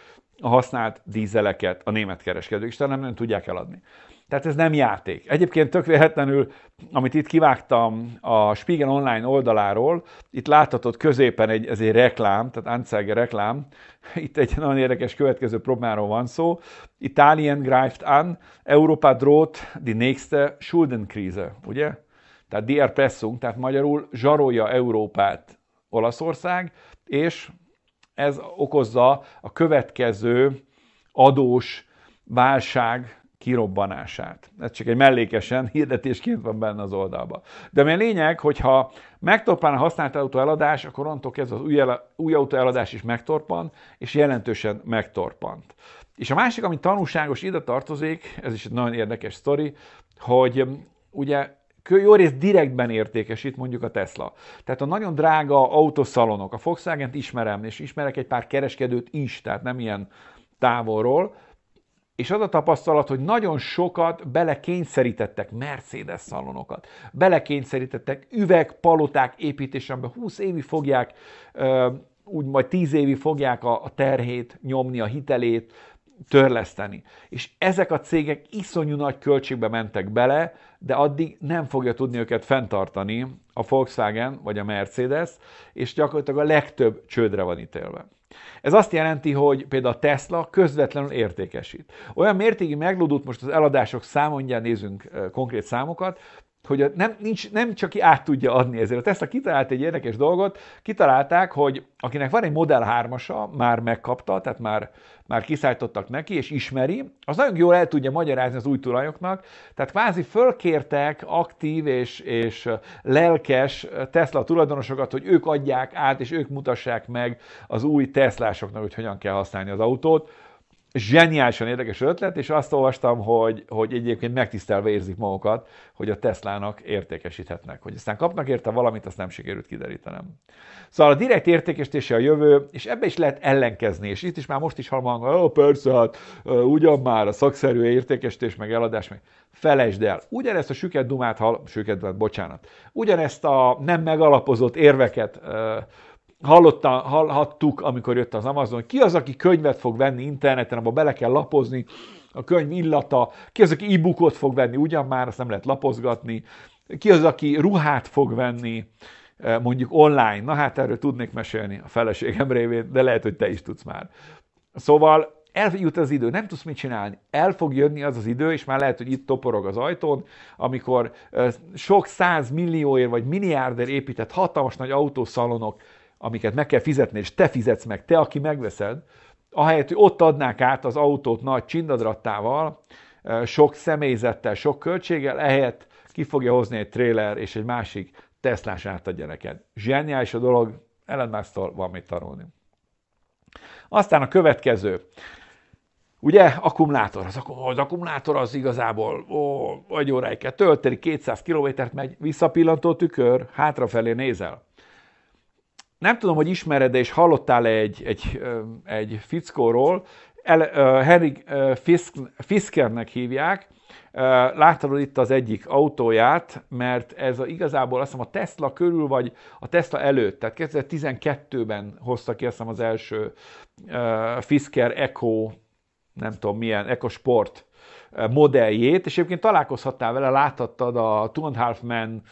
a használt dízeleket a német kereskedők, és nem, nem tudják eladni. Tehát ez nem játék. Egyébként tök véletlenül, amit itt kivágtam a Spiegel online oldaláról, itt láthatod középen egy, ez egy reklám, tehát Anzeige reklám, (laughs) itt egy nagyon érdekes következő problémáról van szó. Italien greift an, Európa droht die nächste Schuldenkrise, ugye? Tehát DR Pressung, tehát magyarul zsarolja Európát Olaszország, és ez okozza a következő adós válság kirobbanását. Ez csak egy mellékesen hirdetésként van benne az oldalban. De mi a lényeg, hogyha megtorpán a használt autó eladás, akkor onnantól ez az új, el, új autó eladás is megtorpan, és jelentősen megtorpant. És a másik, ami tanulságos ide tartozik, ez is egy nagyon érdekes sztori, hogy mm, ugye jó részt direktben értékesít mondjuk a Tesla. Tehát a nagyon drága autoszalonok, a volkswagen ismerem, és ismerek egy pár kereskedőt is, tehát nem ilyen távolról, és az a tapasztalat, hogy nagyon sokat belekényszerítettek Mercedes szalonokat, belekényszerítettek üvegpaloták építésembe, 20 évi fogják, úgy majd 10 évi fogják a terhét nyomni, a hitelét, törleszteni. És ezek a cégek iszonyú nagy költségbe mentek bele, de addig nem fogja tudni őket fenntartani a Volkswagen vagy a Mercedes, és gyakorlatilag a legtöbb csődre van ítélve. Ez azt jelenti, hogy például a Tesla közvetlenül értékesít. Olyan mértékig meglódult most az eladások számondján nézünk eh, konkrét számokat, hogy nem, nincs, nem csak ki át tudja adni ezért. A Tesla kitalált egy érdekes dolgot, kitalálták, hogy akinek van egy Model 3-asa, már megkapta, tehát már, már kiszállítottak neki, és ismeri, az nagyon jól el tudja magyarázni az új tulajoknak, tehát kvázi fölkértek aktív és, és lelkes Tesla tulajdonosokat, hogy ők adják át, és ők mutassák meg az új Teslásoknak, hogy hogyan kell használni az autót zseniálisan érdekes ötlet, és azt olvastam, hogy, hogy egyébként megtisztelve érzik magukat, hogy a Teslának értékesíthetnek, hogy aztán kapnak érte valamit, azt nem sikerült kiderítenem. Szóval a direkt értékesítése a jövő, és ebbe is lehet ellenkezni, és itt is már most is halmang, ó, persze, hát ugyan már a szakszerű értékesítés, meg eladás, meg felejtsd el. Ugyanezt a süket dumát, hall, süket bocsánat, ugyanezt a nem megalapozott érveket hallotta, hallhattuk, amikor jött az Amazon, ki az, aki könyvet fog venni interneten, abba bele kell lapozni, a könyv illata, ki az, aki e-bookot fog venni, ugyan már azt nem lehet lapozgatni, ki az, aki ruhát fog venni, eh, mondjuk online. Na hát erről tudnék mesélni a feleségem révén, de lehet, hogy te is tudsz már. Szóval eljut az idő, nem tudsz mit csinálni. El fog jönni az az idő, és már lehet, hogy itt toporog az ajtón, amikor eh, sok száz millióért vagy milliárdért épített hatalmas nagy autószalonok amiket meg kell fizetni, és te fizetsz meg, te, aki megveszed, ahelyett, hogy ott adnák át az autót nagy csindadrattával, eh, sok személyzettel, sok költséggel, ehelyett ki fogja hozni egy tréler és egy másik Teslás átadja neked. Zseniális a dolog, Elon Musk-tól van mit tanulni. Aztán a következő. Ugye, akkumulátor. Az, az akkumulátor az igazából ó, egy óráig kell tölteni, 200 kilométert megy, visszapillantó tükör, hátrafelé nézel nem tudom, hogy ismered-e és hallottál-e egy, egy, egy fickóról, El, uh, Henry uh, Fisk, Fiskernek hívják, láttad itt az egyik autóját, mert ez a, igazából azt hiszem a Tesla körül, vagy a Tesla előtt, tehát 2012-ben hozta ki azt hiszem az első uh, Fisker Eco, nem tudom milyen, Eco Sport modelljét, és egyébként találkozhattál vele, láthattad a Two and Half Men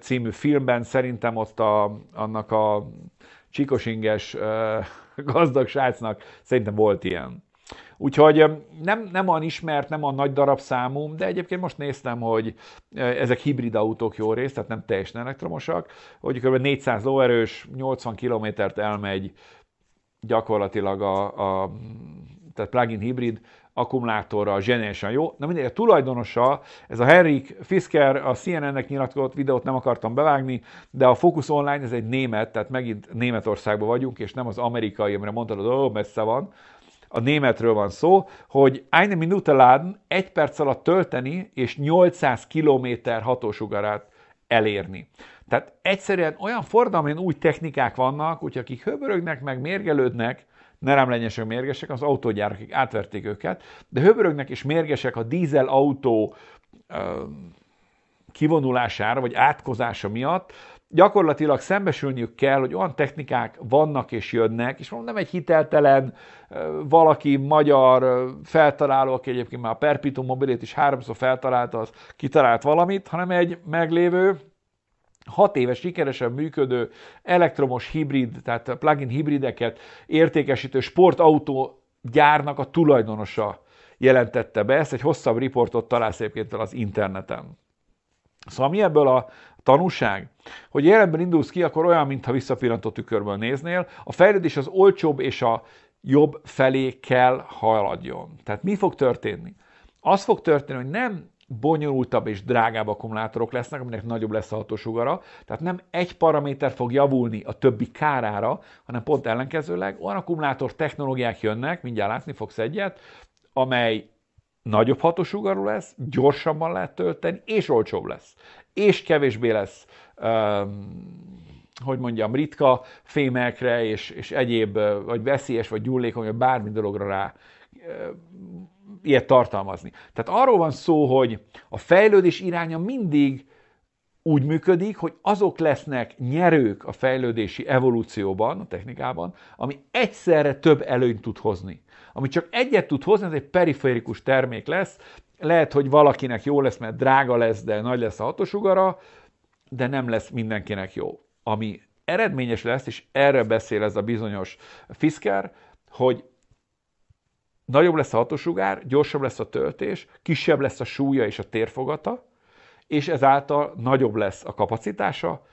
című filmben szerintem ott a, annak a csikosinges gazdag srácnak szerintem volt ilyen. Úgyhogy nem, nem olyan ismert, nem a nagy darabszámú, de egyébként most néztem, hogy ezek hibrid autók jó részt, tehát nem teljesen elektromosak, hogy kb. 400 lóerős, 80 kilométert elmegy gyakorlatilag a, a tehát plug-in hibrid, akkumulátorra zseniálisan jó. Na mindegy, a tulajdonosa, ez a Henrik Fisker, a CNN-nek nyilatkozott videót nem akartam bevágni, de a Focus Online, ez egy német, tehát megint Németországban vagyunk, és nem az amerikai, amire mondtad, hogy oh, messze van, a németről van szó, hogy eine Minute laden egy perc alatt tölteni, és 800 km hatósugarát elérni. Tehát egyszerűen olyan fordalmén új technikák vannak, hogy akik höbörögnek, meg mérgelődnek, ne rám legyenek mérgesek, az akik átverték őket, de höbörögnek és mérgesek a dízel autó kivonulására, vagy átkozása miatt, gyakorlatilag szembesülniük kell, hogy olyan technikák vannak és jönnek, és mondom, nem egy hiteltelen valaki magyar feltaláló, aki egyébként már a perpitum mobilét is háromszor feltalálta, az kitalált valamit, hanem egy meglévő, hat éves sikeresen működő elektromos hibrid, tehát plug-in hibrideket értékesítő sportautó gyárnak a tulajdonosa jelentette be ezt, egy hosszabb riportot találsz egyébként az interneten. Szóval mi ebből a tanúság? Hogy jelenben indulsz ki, akkor olyan, mintha visszapillantó tükörből néznél. A fejlődés az olcsóbb és a jobb felé kell haladjon. Tehát mi fog történni? Az fog történni, hogy nem bonyolultabb és drágább akkumulátorok lesznek, aminek nagyobb lesz a hatósugara. Tehát nem egy paraméter fog javulni a többi kárára, hanem pont ellenkezőleg olyan akkumulátor technológiák jönnek, mindjárt látni fogsz egyet, amely nagyobb hatósugarú lesz, gyorsabban lehet tölteni, és olcsóbb lesz. És kevésbé lesz, um, hogy mondjam, ritka fémekre és, és egyéb, vagy veszélyes, vagy gyullékony, vagy bármi dologra rá ilyet tartalmazni. Tehát arról van szó, hogy a fejlődés iránya mindig úgy működik, hogy azok lesznek nyerők a fejlődési evolúcióban, a technikában, ami egyszerre több előnyt tud hozni. Ami csak egyet tud hozni, ez egy periférikus termék lesz. Lehet, hogy valakinek jó lesz, mert drága lesz, de nagy lesz a hatosugara, de nem lesz mindenkinek jó. Ami eredményes lesz, és erre beszél ez a bizonyos Fisker, hogy nagyobb lesz a hatósugár, gyorsabb lesz a töltés, kisebb lesz a súlya és a térfogata, és ezáltal nagyobb lesz a kapacitása,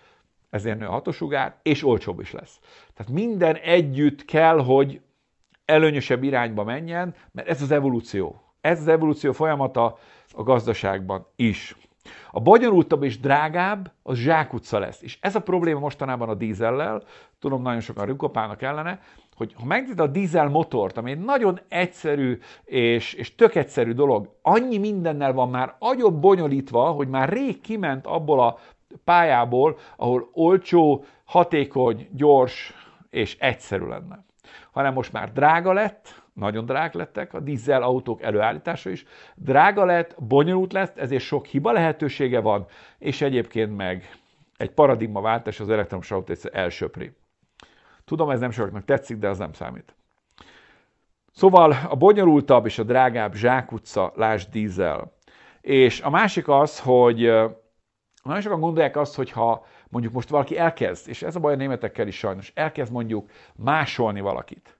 ezért nő a hatósugár, és olcsóbb is lesz. Tehát minden együtt kell, hogy előnyösebb irányba menjen, mert ez az evolúció. Ez az evolúció folyamata a gazdaságban is. A bonyolultabb és drágább, az zsákutca lesz. És ez a probléma mostanában a dízellel, tudom, nagyon sokan rükkopálnak ellene, hogy ha megnézed a dízel motort, ami egy nagyon egyszerű és, és tök egyszerű dolog, annyi mindennel van már agyobb bonyolítva, hogy már rég kiment abból a pályából, ahol olcsó, hatékony, gyors és egyszerű lenne. Hanem most már drága lett, nagyon drág lettek, a dízel autók előállítása is drága lett, bonyolult lett, ezért sok hiba lehetősége van, és egyébként meg egy paradigmaváltás az elektromos autót elsöpri. Tudom, ez nem sokaknak tetszik, de az nem számít. Szóval a bonyolultabb és a drágább zsákutca, lásd dízel. És a másik az, hogy nagyon sokan gondolják azt, hogy ha mondjuk most valaki elkezd, és ez a baj a németekkel is sajnos, elkezd mondjuk másolni valakit,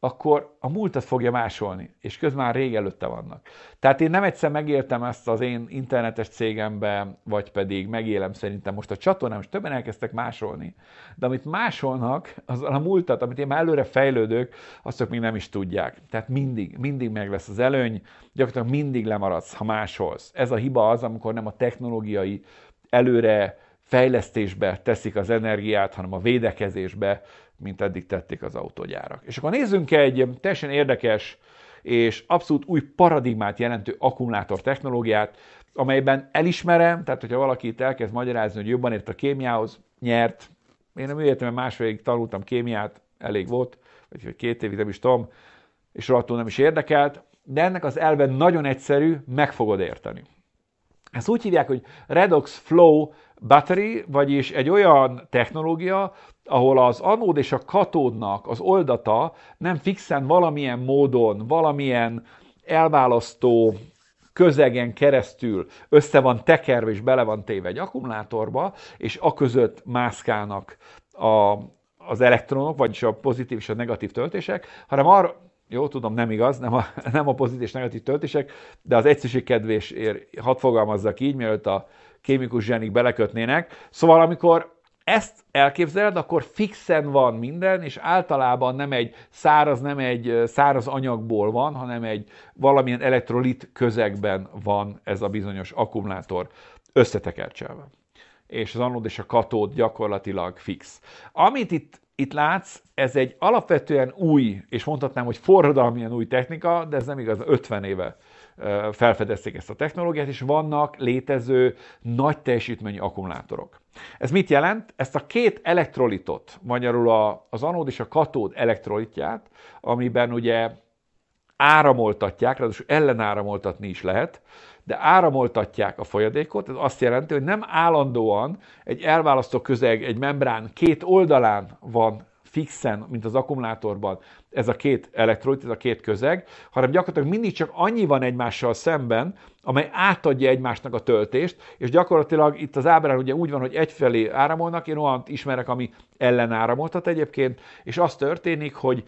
akkor a múltat fogja másolni, és közben már rég előtte vannak. Tehát én nem egyszer megéltem ezt az én internetes cégembe, vagy pedig megélem szerintem most a csatornám, és többen elkezdtek másolni. De amit másolnak, az a múltat, amit én már előre fejlődök, azt még nem is tudják. Tehát mindig, mindig meg lesz az előny, gyakorlatilag mindig lemaradsz, ha másolsz. Ez a hiba az, amikor nem a technológiai előre fejlesztésbe teszik az energiát, hanem a védekezésbe, mint eddig tették az autógyárak. És akkor nézzünk egy teljesen érdekes és abszolút új paradigmát jelentő akkumulátor technológiát, amelyben elismerem, tehát hogyha valaki itt elkezd magyarázni, hogy jobban ért a kémiához, nyert. Én nem értem, mert másfélig tanultam kémiát, elég volt, vagy két évig, nem is tudom, és rohadtul nem is érdekelt, de ennek az elve nagyon egyszerű, meg fogod érteni. Ezt úgy hívják, hogy Redox Flow Battery, vagyis egy olyan technológia, ahol az anód és a katódnak az oldata nem fixen valamilyen módon, valamilyen elválasztó közegen keresztül össze van tekerve és bele van téve egy akkumulátorba, és a között mászkálnak a, az elektronok, vagyis a pozitív és a negatív töltések, hanem arra, jó, tudom, nem igaz, nem a, (laughs) nem a pozitív és negatív töltések, de az egyszerűség kedvésért hadd fogalmazzak így, mielőtt a kémikus zsenik belekötnének. Szóval amikor ezt elképzeled, akkor fixen van minden, és általában nem egy száraz, nem egy száraz anyagból van, hanem egy valamilyen elektrolit közegben van ez a bizonyos akkumulátor összetekercselve. És az anód és a katód gyakorlatilag fix. Amit itt, itt látsz, ez egy alapvetően új, és mondhatnám, hogy forradalmian új technika, de ez nem igaz, 50 éve felfedezték ezt a technológiát, és vannak létező nagy teljesítményű akkumulátorok. Ez mit jelent? Ezt a két elektrolitot, magyarul a, az anód és a katód elektrolitját, amiben ugye áramoltatják, ráadásul ellenáramoltatni is lehet, de áramoltatják a folyadékot, ez azt jelenti, hogy nem állandóan egy elválasztó közeg, egy membrán két oldalán van fixen, mint az akkumulátorban ez a két elektrolit, ez a két közeg, hanem gyakorlatilag mindig csak annyi van egymással szemben, amely átadja egymásnak a töltést, és gyakorlatilag itt az ábrán ugye úgy van, hogy egyfelé áramolnak, én olyan ismerek, ami ellenáramoltat egyébként, és az történik, hogy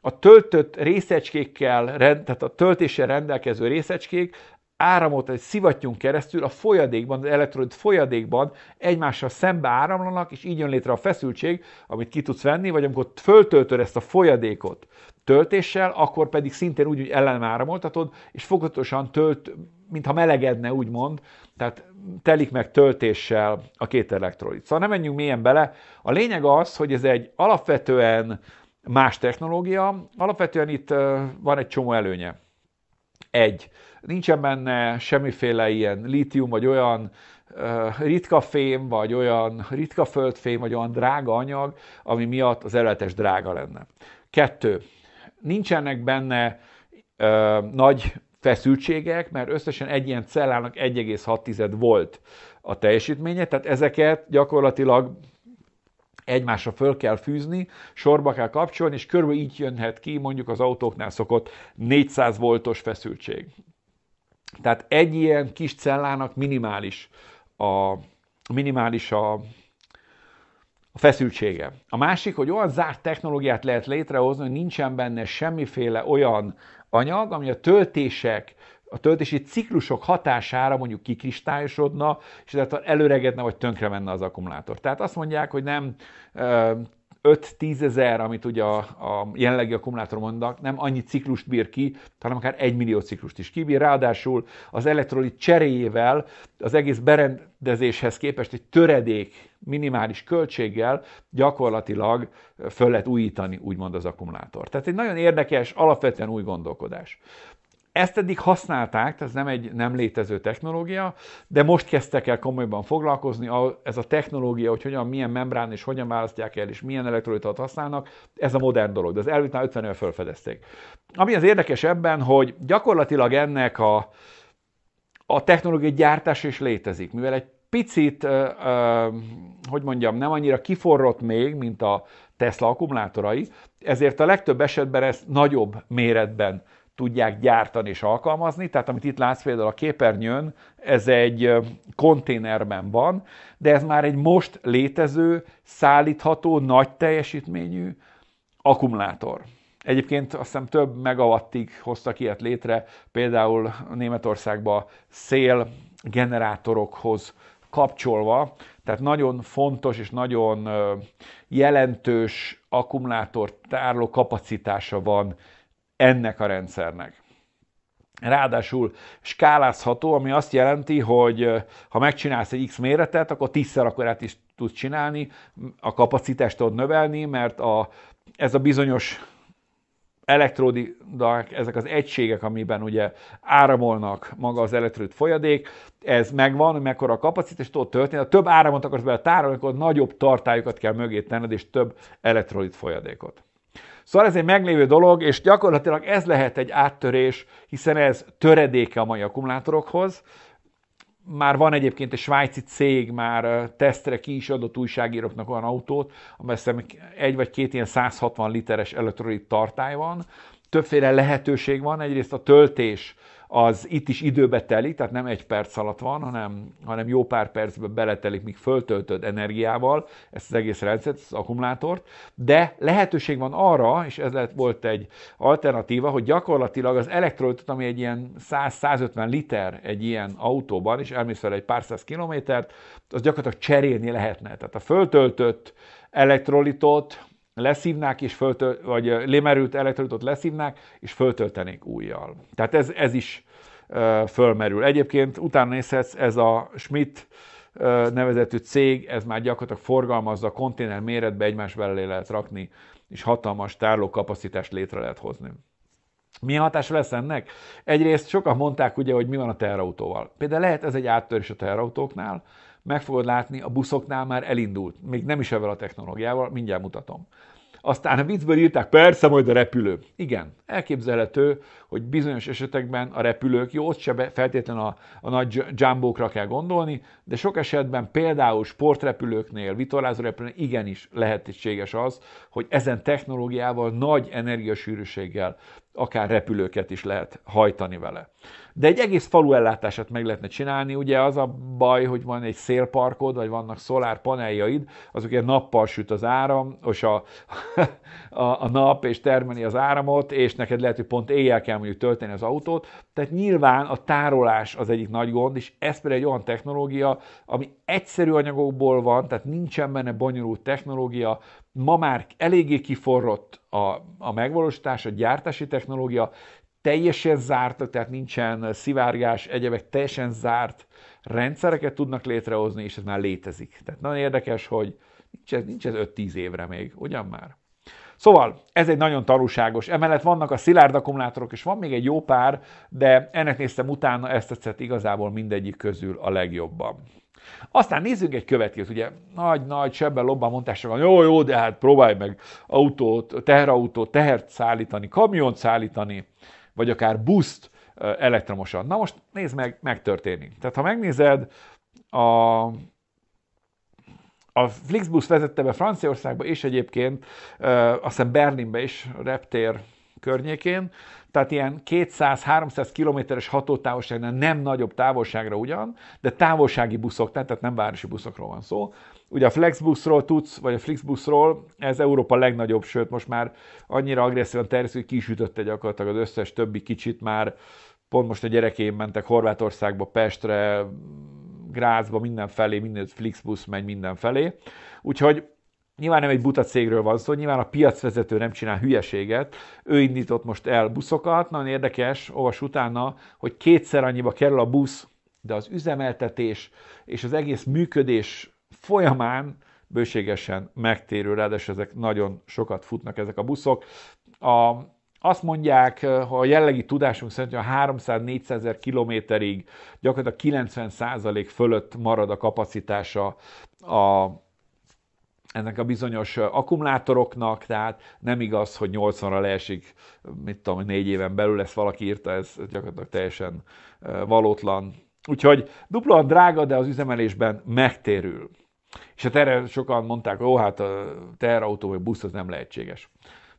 a töltött részecskékkel, tehát a töltéssel rendelkező részecskék áramot egy szivattyún keresztül a folyadékban, az elektrolit folyadékban egymással szembe áramlanak, és így jön létre a feszültség, amit ki tudsz venni, vagy amikor föltöltöd ezt a folyadékot töltéssel, akkor pedig szintén úgy, hogy ellenáramoltatod, és fokozatosan tölt, mintha melegedne, úgymond, tehát telik meg töltéssel a két elektrolit. Szóval nem menjünk mélyen bele. A lényeg az, hogy ez egy alapvetően más technológia, alapvetően itt van egy csomó előnye egy. Nincsen benne semmiféle ilyen lítium, vagy olyan ritka fém, vagy olyan ritka földfém, vagy olyan drága anyag, ami miatt az eredetes drága lenne. Kettő, nincsenek benne ö, nagy feszültségek, mert összesen egy ilyen cellának 1,6 volt a teljesítménye, tehát ezeket gyakorlatilag egymásra föl kell fűzni, sorba kell kapcsolni, és körülbelül így jönhet ki mondjuk az autóknál szokott 400 voltos feszültség. Tehát egy ilyen kis cellának minimális a, minimális a, a feszültsége. A másik, hogy olyan zárt technológiát lehet létrehozni, hogy nincsen benne semmiféle olyan anyag, ami a töltések, a töltési ciklusok hatására mondjuk kikristályosodna, és ezáltal előregedne vagy tönkre menne az akkumulátor. Tehát azt mondják, hogy nem 5-10 ezer, amit ugye a, a jelenlegi akkumulátor mondnak, nem annyi ciklust bír ki, hanem akár 1 millió ciklust is kibír. Ráadásul az elektrolit cseréjével az egész berendezéshez képest egy töredék minimális költséggel gyakorlatilag föl lehet újítani úgymond az akkumulátor. Tehát egy nagyon érdekes, alapvetően új gondolkodás. Ezt eddig használták, ez nem egy nem létező technológia, de most kezdtek el komolyban foglalkozni, a, ez a technológia, hogy hogyan, milyen membrán és hogyan választják el, és milyen elektrolitot használnak, ez a modern dolog, de az előtt már 50 évvel felfedezték. Ami az érdekes ebben, hogy gyakorlatilag ennek a, a technológia gyártás is létezik, mivel egy picit, ö, ö, hogy mondjam, nem annyira kiforrott még, mint a Tesla akkumulátorai, ezért a legtöbb esetben ezt nagyobb méretben tudják gyártani és alkalmazni. Tehát amit itt látsz például a képernyőn, ez egy konténerben van, de ez már egy most létező, szállítható, nagy teljesítményű akkumulátor. Egyébként azt hiszem több megawattig hoztak ilyet létre, például Németországban szél generátorokhoz kapcsolva, tehát nagyon fontos és nagyon jelentős akkumulátor tárló kapacitása van ennek a rendszernek. Ráadásul skálázható, ami azt jelenti, hogy ha megcsinálsz egy X méretet, akkor tízszer akkorát is tudsz csinálni, a kapacitást tudod növelni, mert a, ez a bizonyos elektródák, ezek az egységek, amiben ugye áramolnak maga az elektród folyadék, ez megvan, hogy mekkora a kapacitás, tudod történni, ha több áramot akarsz bele tárolni, akkor nagyobb tartályokat kell mögé tenned, és több elektrolit folyadékot. Szóval ez egy meglévő dolog, és gyakorlatilag ez lehet egy áttörés, hiszen ez töredéke a mai akkumulátorokhoz. Már van egyébként egy svájci cég, már tesztre ki is adott újságíróknak olyan autót, amelyben egy vagy két ilyen 160 literes elektrolit tartály van. Többféle lehetőség van, egyrészt a töltés, az itt is időbe telik, tehát nem egy perc alatt van, hanem, hanem jó pár percbe beletelik, míg föltöltöd energiával ezt az egész rendszert, az akkumulátort, de lehetőség van arra, és ez lett, volt egy alternatíva, hogy gyakorlatilag az elektrolitot, ami egy ilyen 100-150 liter egy ilyen autóban, és elmész egy pár száz kilométert, az gyakorlatilag cserélni lehetne. Tehát a föltöltött elektrolitot, leszívnák és föltöl, vagy lemerült elektrolitot leszívnák, és föltöltenék újjal. Tehát ez, ez is fölmerül. Egyébként utána nézhetsz, ez a Schmidt nevezetű cég, ez már gyakorlatilag forgalmazza, konténer méretbe egymás belé lehet rakni, és hatalmas tárlókapacitást létre lehet hozni. Milyen hatása lesz ennek? Egyrészt sokan mondták ugye, hogy mi van a teherautóval. Például lehet ez egy áttörés a teherautóknál, meg fogod látni, a buszoknál már elindult. Még nem is evel a technológiával, mindjárt mutatom. Aztán a viccből írták, persze, majd a repülő. Igen, elképzelhető, hogy bizonyos esetekben a repülők, jó, ott se feltétlenül a, a nagy dzsámbókra kell gondolni, de sok esetben például sportrepülőknél, vitorlázó repülőknél igenis lehetséges az, hogy ezen technológiával nagy energiasűrűséggel akár repülőket is lehet hajtani vele. De egy egész falu ellátását meg lehetne csinálni, ugye az a baj, hogy van egy szélparkod, vagy vannak szolár paneljaid, azokért nappal süt az áram, és a, (laughs) a, a nap, és termeli az áramot, és neked lehet, hogy pont éjjel kell mondjuk tölteni az autót. Tehát nyilván a tárolás az egyik nagy gond, és ez pedig egy olyan technológia, ami egyszerű anyagokból van, tehát nincsen benne bonyolult technológia, ma már eléggé kiforrott a, a megvalósítás, a gyártási technológia, teljesen zárt, tehát nincsen szivárgás, egyebek teljesen zárt rendszereket tudnak létrehozni, és ez már létezik. Tehát nagyon érdekes, hogy nincs ez, nincs ez 5-10 évre még, ugyan már? Szóval ez egy nagyon tanulságos. Emellett vannak a szilárd akkumulátorok, és van még egy jó pár, de ennek néztem utána, ezt tetszett igazából mindegyik közül a legjobban. Aztán nézzünk egy következőt, ugye nagy-nagy sebben lobban mondtásra van, jó, jó, de hát próbálj meg autót, teherautót, tehert szállítani, kamiont szállítani, vagy akár buszt elektromosan. Na most nézd meg, megtörténik. Tehát ha megnézed, a a Flixbus vezette be Franciaországba, és egyébként uh, azt hiszem Berlinbe is, reptér környékén, tehát ilyen 200-300 kilométeres hatótávolságnál nem nagyobb távolságra ugyan, de távolsági buszok, tehát nem városi buszokról van szó. Ugye a Flexbusról tudsz, vagy a Flixbusról, ez Európa legnagyobb, sőt most már annyira agresszívan terjesztő, hogy kisütötte gyakorlatilag az összes többi kicsit már, pont most a gyerekeim mentek Horvátországba, Pestre, Grázba, mindenfelé, minden Flixbus megy mindenfelé. Úgyhogy Nyilván nem egy buta cégről van szó, nyilván a piacvezető nem csinál hülyeséget, ő indított most el buszokat, nagyon érdekes, olvas utána, hogy kétszer annyiba kerül a busz, de az üzemeltetés és az egész működés folyamán bőségesen megtérő, ráadásul ezek nagyon sokat futnak ezek a buszok. A azt mondják, ha a jellegi tudásunk szerint, hogy a 300-400 ezer kilométerig gyakorlatilag 90% százalék fölött marad a kapacitása a, ennek a bizonyos akkumulátoroknak, tehát nem igaz, hogy 80-ra leesik, mit tudom, négy éven belül, lesz valaki írta, ez gyakorlatilag teljesen valótlan. Úgyhogy dupla drága, de az üzemelésben megtérül. És hát erre sokan mondták, hogy ó, hát a teherautó vagy busz az nem lehetséges.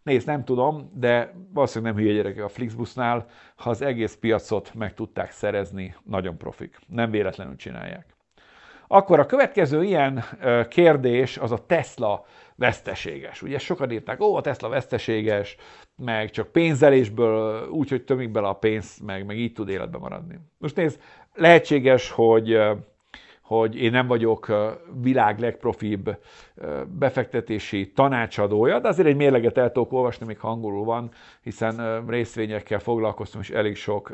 Nézd, nem tudom, de valószínűleg nem hülye gyerekek a Flixbusnál, ha az egész piacot meg tudták szerezni, nagyon profik. Nem véletlenül csinálják. Akkor a következő ilyen kérdés az a Tesla veszteséges. Ugye sokan írták, ó, a Tesla veszteséges, meg csak pénzelésből, úgyhogy tömik bele a pénzt, meg, meg így tud életbe maradni. Most nézd, lehetséges, hogy hogy én nem vagyok világ legprofibb befektetési tanácsadója, de azért egy mérleget el tudok olvasni, még hangolul van, hiszen részvényekkel foglalkoztam, és elég sok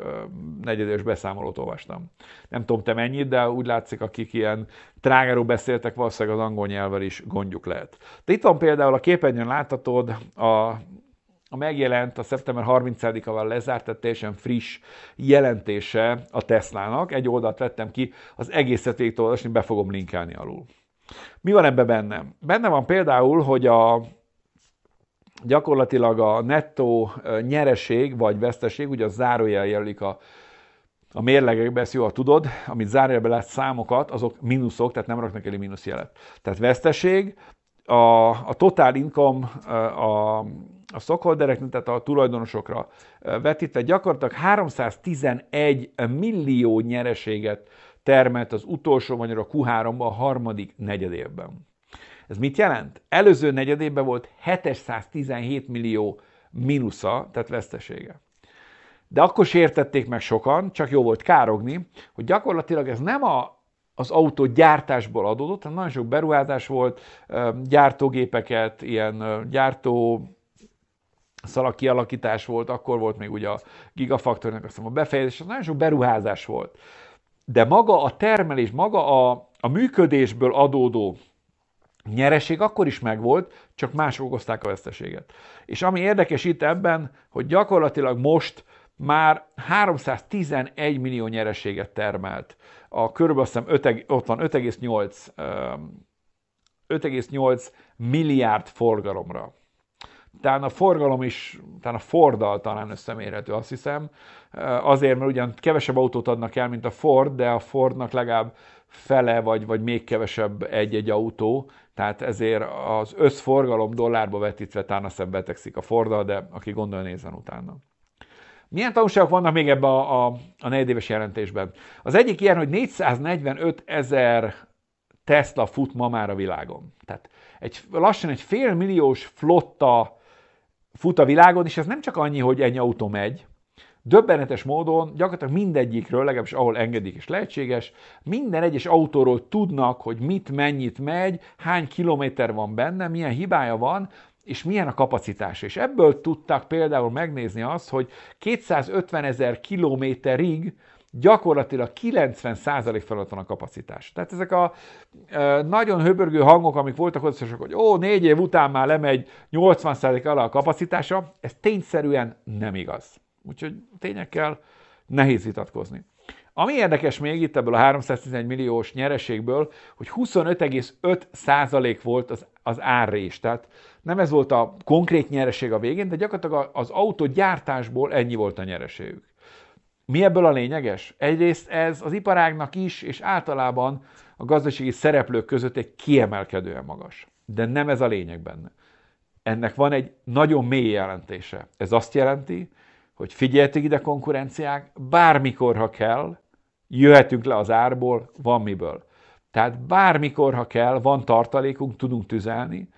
negyedős beszámolót olvastam. Nem tudom te mennyit, de úgy látszik, akik ilyen trágáról beszéltek, valószínűleg az angol nyelvvel is gondjuk lehet. De itt van például a képernyőn láthatod a a megjelent a szeptember 30-ával lezárt, tehát teljesen friss jelentése a Teslának. Egy oldalt vettem ki, az egészet végig olvasni, be fogom linkelni alul. Mi van ebben? bennem? Benne van például, hogy a gyakorlatilag a nettó nyereség vagy veszteség, ugye a zárójel jelölik a a mérlegekbe, ezt jól tudod, amit zárójelbe lát számokat, azok mínuszok, tehát nem raknak elé mínuszjelet. Tehát veszteség, a, a total income, a, a stockholderek, tehát a tulajdonosokra vetítve gyakorlatilag 311 millió nyereséget termelt az utolsó magyar a Q3-ban a harmadik negyedévben. Ez mit jelent? Előző negyedében volt 717 millió mínusza, tehát vesztesége. De akkor se értették meg sokan, csak jó volt károgni, hogy gyakorlatilag ez nem a, az autó gyártásból adódott, hanem nagyon sok beruházás volt, gyártógépeket, ilyen gyártó szalag kialakítás volt, akkor volt még ugye a gigafaktornak azt a befejezés, az nagyon sok beruházás volt. De maga a termelés, maga a, a működésből adódó nyereség akkor is megvolt, csak mások okozták a veszteséget. És ami érdekes itt ebben, hogy gyakorlatilag most már 311 millió nyereséget termelt. A körülbelül azt hiszem 5, ott van 5,8 5,8 milliárd forgalomra talán a forgalom is, talán a Forddal talán összemérhető, azt hiszem. Azért, mert ugyan kevesebb autót adnak el, mint a Ford, de a Fordnak legalább fele, vagy, vagy még kevesebb egy-egy autó, tehát ezért az összforgalom dollárba vetítve talán aztán betegszik a Forddal, de aki gondolja, nézzen utána. Milyen tanulságok vannak még ebben a, a, a negyedéves jelentésben? Az egyik ilyen, hogy 445 ezer Tesla fut ma már a világon. Tehát egy, lassan egy félmilliós flotta fut a világon, és ez nem csak annyi, hogy ennyi autó megy, döbbenetes módon gyakorlatilag mindegyikről, legalábbis ahol engedik és lehetséges, minden egyes autóról tudnak, hogy mit, mennyit megy, hány kilométer van benne, milyen hibája van, és milyen a kapacitása. És ebből tudták például megnézni azt, hogy 250 ezer kilométerig gyakorlatilag 90% felett van a kapacitás. Tehát ezek a e, nagyon höbörgő hangok, amik voltak hozzások, hogy ó, négy év után már lemegy 80% alá a kapacitása, ez tényszerűen nem igaz. Úgyhogy tényekkel nehéz vitatkozni. Ami érdekes még itt ebből a 311 milliós nyereségből, hogy 25,5% volt az, az árrés. Tehát nem ez volt a konkrét nyereség a végén, de gyakorlatilag az autó gyártásból ennyi volt a nyereségük. Mi ebből a lényeges? Egyrészt ez az iparágnak is, és általában a gazdasági szereplők között egy kiemelkedően magas. De nem ez a lényeg benne. Ennek van egy nagyon mély jelentése. Ez azt jelenti, hogy figyeltek ide konkurenciák, bármikor, ha kell, jöhetünk le az árból, van miből. Tehát bármikor, ha kell, van tartalékunk, tudunk tüzelni,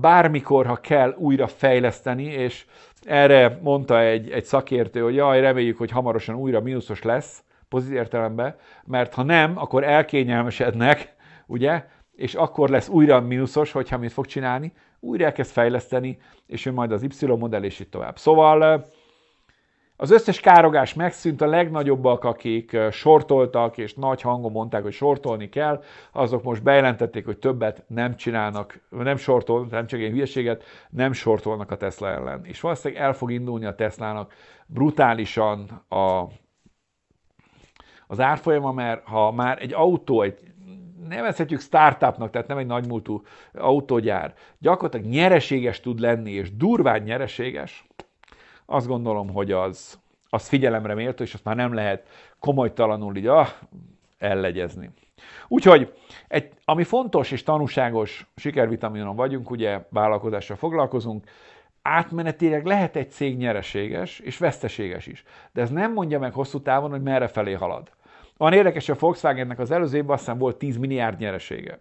bármikor, ha kell, újra fejleszteni, és erre mondta egy, egy szakértő, hogy jaj, reméljük, hogy hamarosan újra mínuszos lesz, pozitív értelemben, mert ha nem, akkor elkényelmesednek, ugye, és akkor lesz újra mínuszos, hogyha mit fog csinálni, újra elkezd fejleszteni, és ő majd az Y modell, és így tovább. Szóval az összes károgás megszűnt, a legnagyobbak, akik sortoltak és nagy hangon mondták, hogy sortolni kell, azok most bejelentették, hogy többet nem csinálnak, nem sortolnak, nem csak egy hülyeséget, nem sortolnak a Tesla ellen. És valószínűleg el fog indulni a Teslának brutálisan a, az árfolyama, mert ha már egy autó, egy nevezhetjük startupnak, tehát nem egy nagymúltú autógyár, gyakorlatilag nyereséges tud lenni, és durván nyereséges, azt gondolom, hogy az, az figyelemre méltó, és azt már nem lehet komolytalanul így ah, ellegyezni. Úgyhogy, egy, ami fontos és tanúságos sikervitaminon vagyunk, ugye vállalkozással foglalkozunk, átmenetileg lehet egy cég nyereséges és veszteséges is, de ez nem mondja meg hosszú távon, hogy merre felé halad. Van érdekes, hogy a Volkswagennek az előző évben azt volt 10 milliárd nyeresége.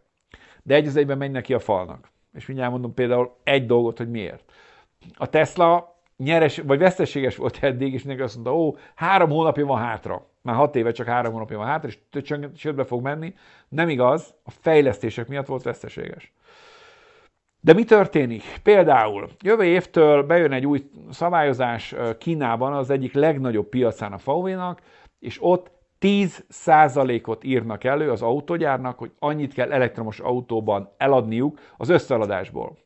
De egy az egyben megy neki a falnak. És mindjárt mondom például egy dolgot, hogy miért. A Tesla nyeres, vagy veszteséges volt eddig, és mindenki azt mondta, ó, három hónapja van hátra. Már hat éve csak három hónapja van hátra, és töcsödbe fog menni. Nem igaz, a fejlesztések miatt volt veszteséges. De mi történik? Például jövő évtől bejön egy új szabályozás Kínában, az egyik legnagyobb piacán a VW-nak, és ott 10%-ot írnak elő az autógyárnak, hogy annyit kell elektromos autóban eladniuk az összeladásból.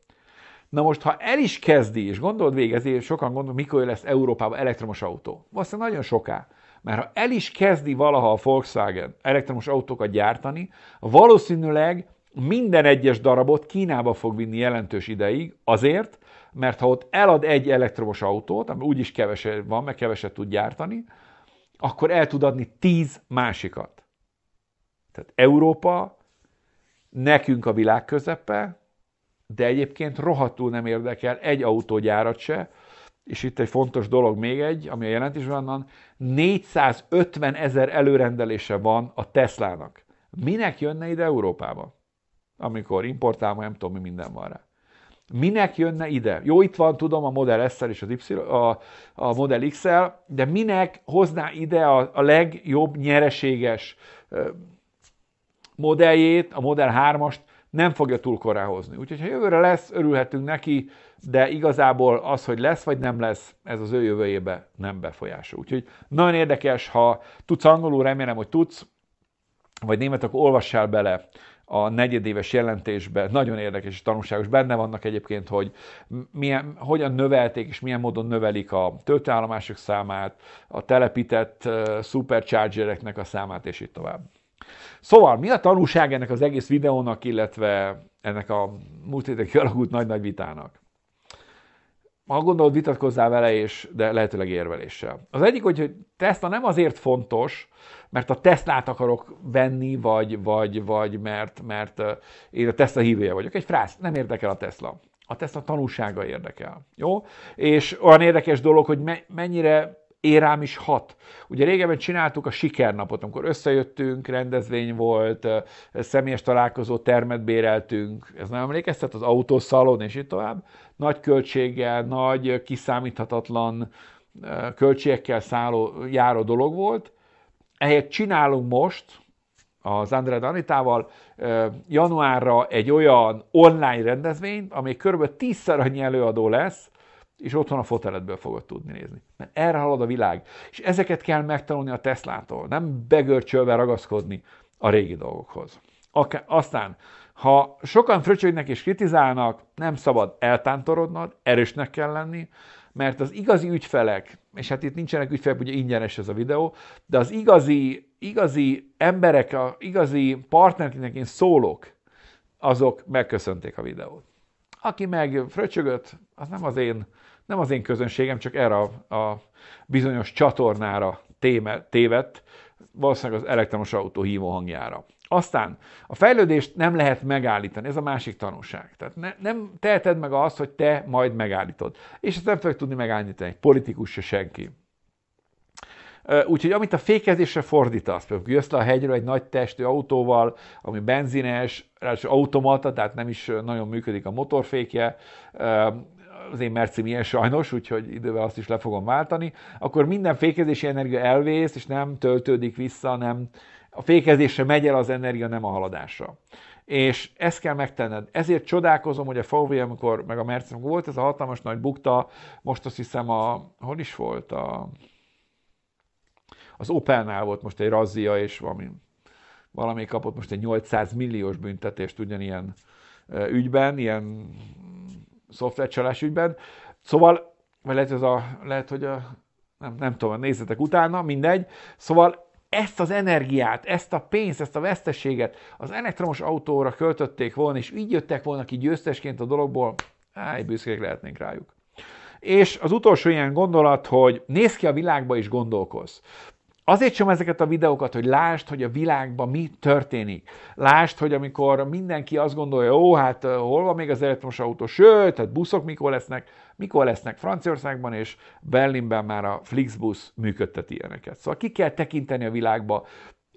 Na most, ha el is kezdi, és gondold végig, ezért sokan gondolom, mikor lesz Európában elektromos autó. Valószínűleg nagyon soká. Mert ha el is kezdi valaha a Volkswagen elektromos autókat gyártani, valószínűleg minden egyes darabot Kínába fog vinni jelentős ideig, azért, mert ha ott elad egy elektromos autót, ami úgyis keveset van, meg keveset tud gyártani, akkor el tud adni tíz másikat. Tehát Európa, nekünk a világ közepe, de egyébként rohadtul nem érdekel egy autógyárat se, és itt egy fontos dolog még egy, ami a jelentésben annan, 450 ezer előrendelése van a Teslának. Minek jönne ide Európába? Amikor importálva, nem tudom, mi minden van rá. Minek jönne ide? Jó, itt van, tudom, a Model s és az y, a, a Model x de minek hozná ide a, a legjobb nyereséges ö, modelljét, a Model 3-ast nem fogja túl korán hozni. Úgyhogy ha jövőre lesz, örülhetünk neki, de igazából az, hogy lesz vagy nem lesz, ez az ő jövőjébe nem befolyásol. Úgyhogy nagyon érdekes, ha tudsz angolul, remélem, hogy tudsz, vagy német, akkor olvassál bele a negyedéves jelentésbe. nagyon érdekes és tanulságos, benne vannak egyébként, hogy milyen, hogyan növelték és milyen módon növelik a töltőállomások számát, a telepített uh, superchargereknek a számát, és így tovább. Szóval mi a tanulság ennek az egész videónak, illetve ennek a múlt héten kialakult nagy-nagy vitának? Ha gondolod, vitatkozzál vele, és, de lehetőleg érveléssel. Az egyik, hogy Tesla nem azért fontos, mert a Teslát akarok venni, vagy, vagy, vagy mert, mert eh, én a Tesla hívője vagyok. Egy frász, nem érdekel a Tesla. A Tesla tanulsága érdekel. Jó? És olyan érdekes dolog, hogy mennyire érám is hat. Ugye régebben csináltuk a sikernapot, amikor összejöttünk, rendezvény volt, személyes találkozó, termet béreltünk, ez nem emlékeztet, az autószalon és így tovább. Nagy költséggel, nagy, kiszámíthatatlan költségekkel szálló, járó dolog volt. Ehelyett csinálunk most, az André Danitával januárra egy olyan online rendezvényt, ami körülbelül tízszer annyi előadó lesz, és otthon a foteletből fogod tudni nézni. Mert erre halad a világ. És ezeket kell megtanulni a Teslától, nem begörcsölve ragaszkodni a régi dolgokhoz. Aztán, ha sokan fröcsögnek és kritizálnak, nem szabad eltántorodnod, erősnek kell lenni, mert az igazi ügyfelek, és hát itt nincsenek ügyfelek, ugye ingyenes ez a videó, de az igazi, igazi emberek, a igazi partnernek én szólok, azok megköszönték a videót. Aki meg fröcsögött, az nem az én nem az én közönségem, csak erre a, a bizonyos csatornára téme, tévedt, valószínűleg az elektromos autó hívó hangjára. Aztán a fejlődést nem lehet megállítani, ez a másik tanulság. Tehát ne, nem teheted meg azt, hogy te majd megállítod. És ezt nem fogjuk tudni megállítani egy politikus se senki. Úgyhogy amit a fékezésre fordítasz, például jössz le a hegyről egy nagy testű autóval, ami benzines, ráadásul automata, tehát nem is nagyon működik a motorfékje, az én mercim ilyen sajnos, úgyhogy idővel azt is le fogom váltani, akkor minden fékezési energia elvész, és nem töltődik vissza, nem a fékezésre megy el az energia, nem a haladásra. És ezt kell megtenned. Ezért csodálkozom, hogy a VW, amikor meg a Mercedes volt, ez a hatalmas nagy bukta, most azt hiszem a, hol is volt a, az Opelnál volt most egy razzia, és valami, valami kapott most egy 800 milliós büntetést ugyanilyen ügyben, ilyen szoftvercsalás ügyben. Szóval, vagy lehet, ez a, lehet hogy a, nem, nem tudom, nézzetek utána, mindegy. Szóval ezt az energiát, ezt a pénzt, ezt a veszteséget az elektromos autóra költötték volna, és így jöttek volna ki győztesként a dologból, áj, büszkék lehetnénk rájuk. És az utolsó ilyen gondolat, hogy néz ki a világba és gondolkoz. Azért sem ezeket a videókat, hogy lásd, hogy a világban mi történik. Lásd, hogy amikor mindenki azt gondolja, ó, hát hol van még az elektromos autó, sőt, hát buszok mikor lesznek, mikor lesznek Franciaországban, és Berlinben már a Flixbus működteti ilyeneket. Szóval ki kell tekinteni a világba,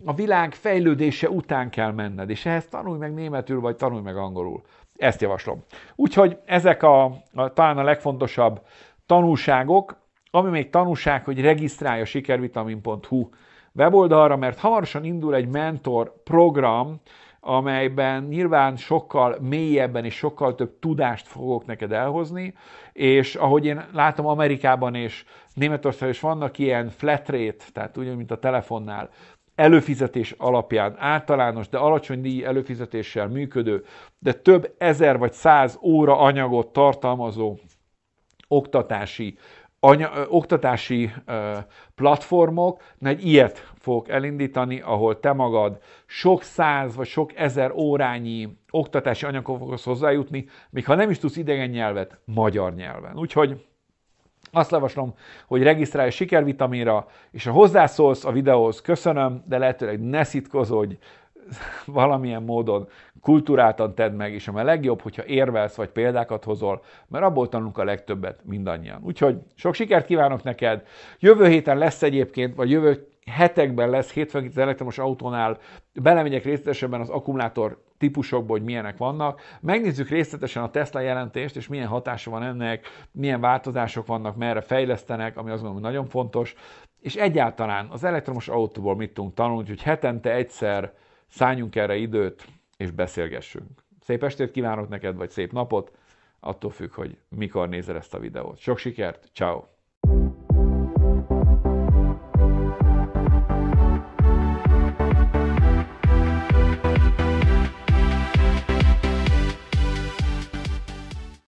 a világ fejlődése után kell menned, és ehhez tanulj meg németül, vagy tanulj meg angolul. Ezt javaslom. Úgyhogy ezek a, a talán a legfontosabb tanulságok, ami még tanúság, hogy regisztrálja sikervitamin.hu weboldalra, mert hamarosan indul egy mentor program, amelyben nyilván sokkal mélyebben és sokkal több tudást fogok neked elhozni, és ahogy én látom Amerikában és Németországban is vannak ilyen flat rate, tehát úgy, mint a telefonnál, előfizetés alapján általános, de alacsony díj előfizetéssel működő, de több ezer vagy száz óra anyagot tartalmazó oktatási anya, ö, oktatási ö, platformok, egy ilyet fogok elindítani, ahol te magad sok száz vagy sok ezer órányi oktatási anyagokhoz fogsz hozzájutni, még ha nem is tudsz idegen nyelvet, magyar nyelven. Úgyhogy azt javaslom, hogy regisztrálj a sikervitaminra, és ha hozzászólsz a videóhoz, köszönöm, de lehetőleg ne szitkozodj, valamilyen módon kultúráltan tedd meg, és a legjobb, hogyha érvelsz vagy példákat hozol, mert abból tanulunk a legtöbbet mindannyian. Úgyhogy sok sikert kívánok neked! Jövő héten lesz egyébként, vagy jövő hetekben lesz, hétfőn az elektromos autónál, belemegyek részletesebben az akkumulátor típusokból, hogy milyenek vannak. Megnézzük részletesen a Tesla jelentést, és milyen hatása van ennek, milyen változások vannak, merre fejlesztenek, ami azt gondolom, hogy nagyon fontos. És egyáltalán az elektromos autóból mit tudunk tanulni, hogy hetente egyszer Szálljunk erre időt, és beszélgessünk. Szép estét kívánok neked, vagy szép napot, attól függ, hogy mikor nézel ezt a videót. Sok sikert, ciao.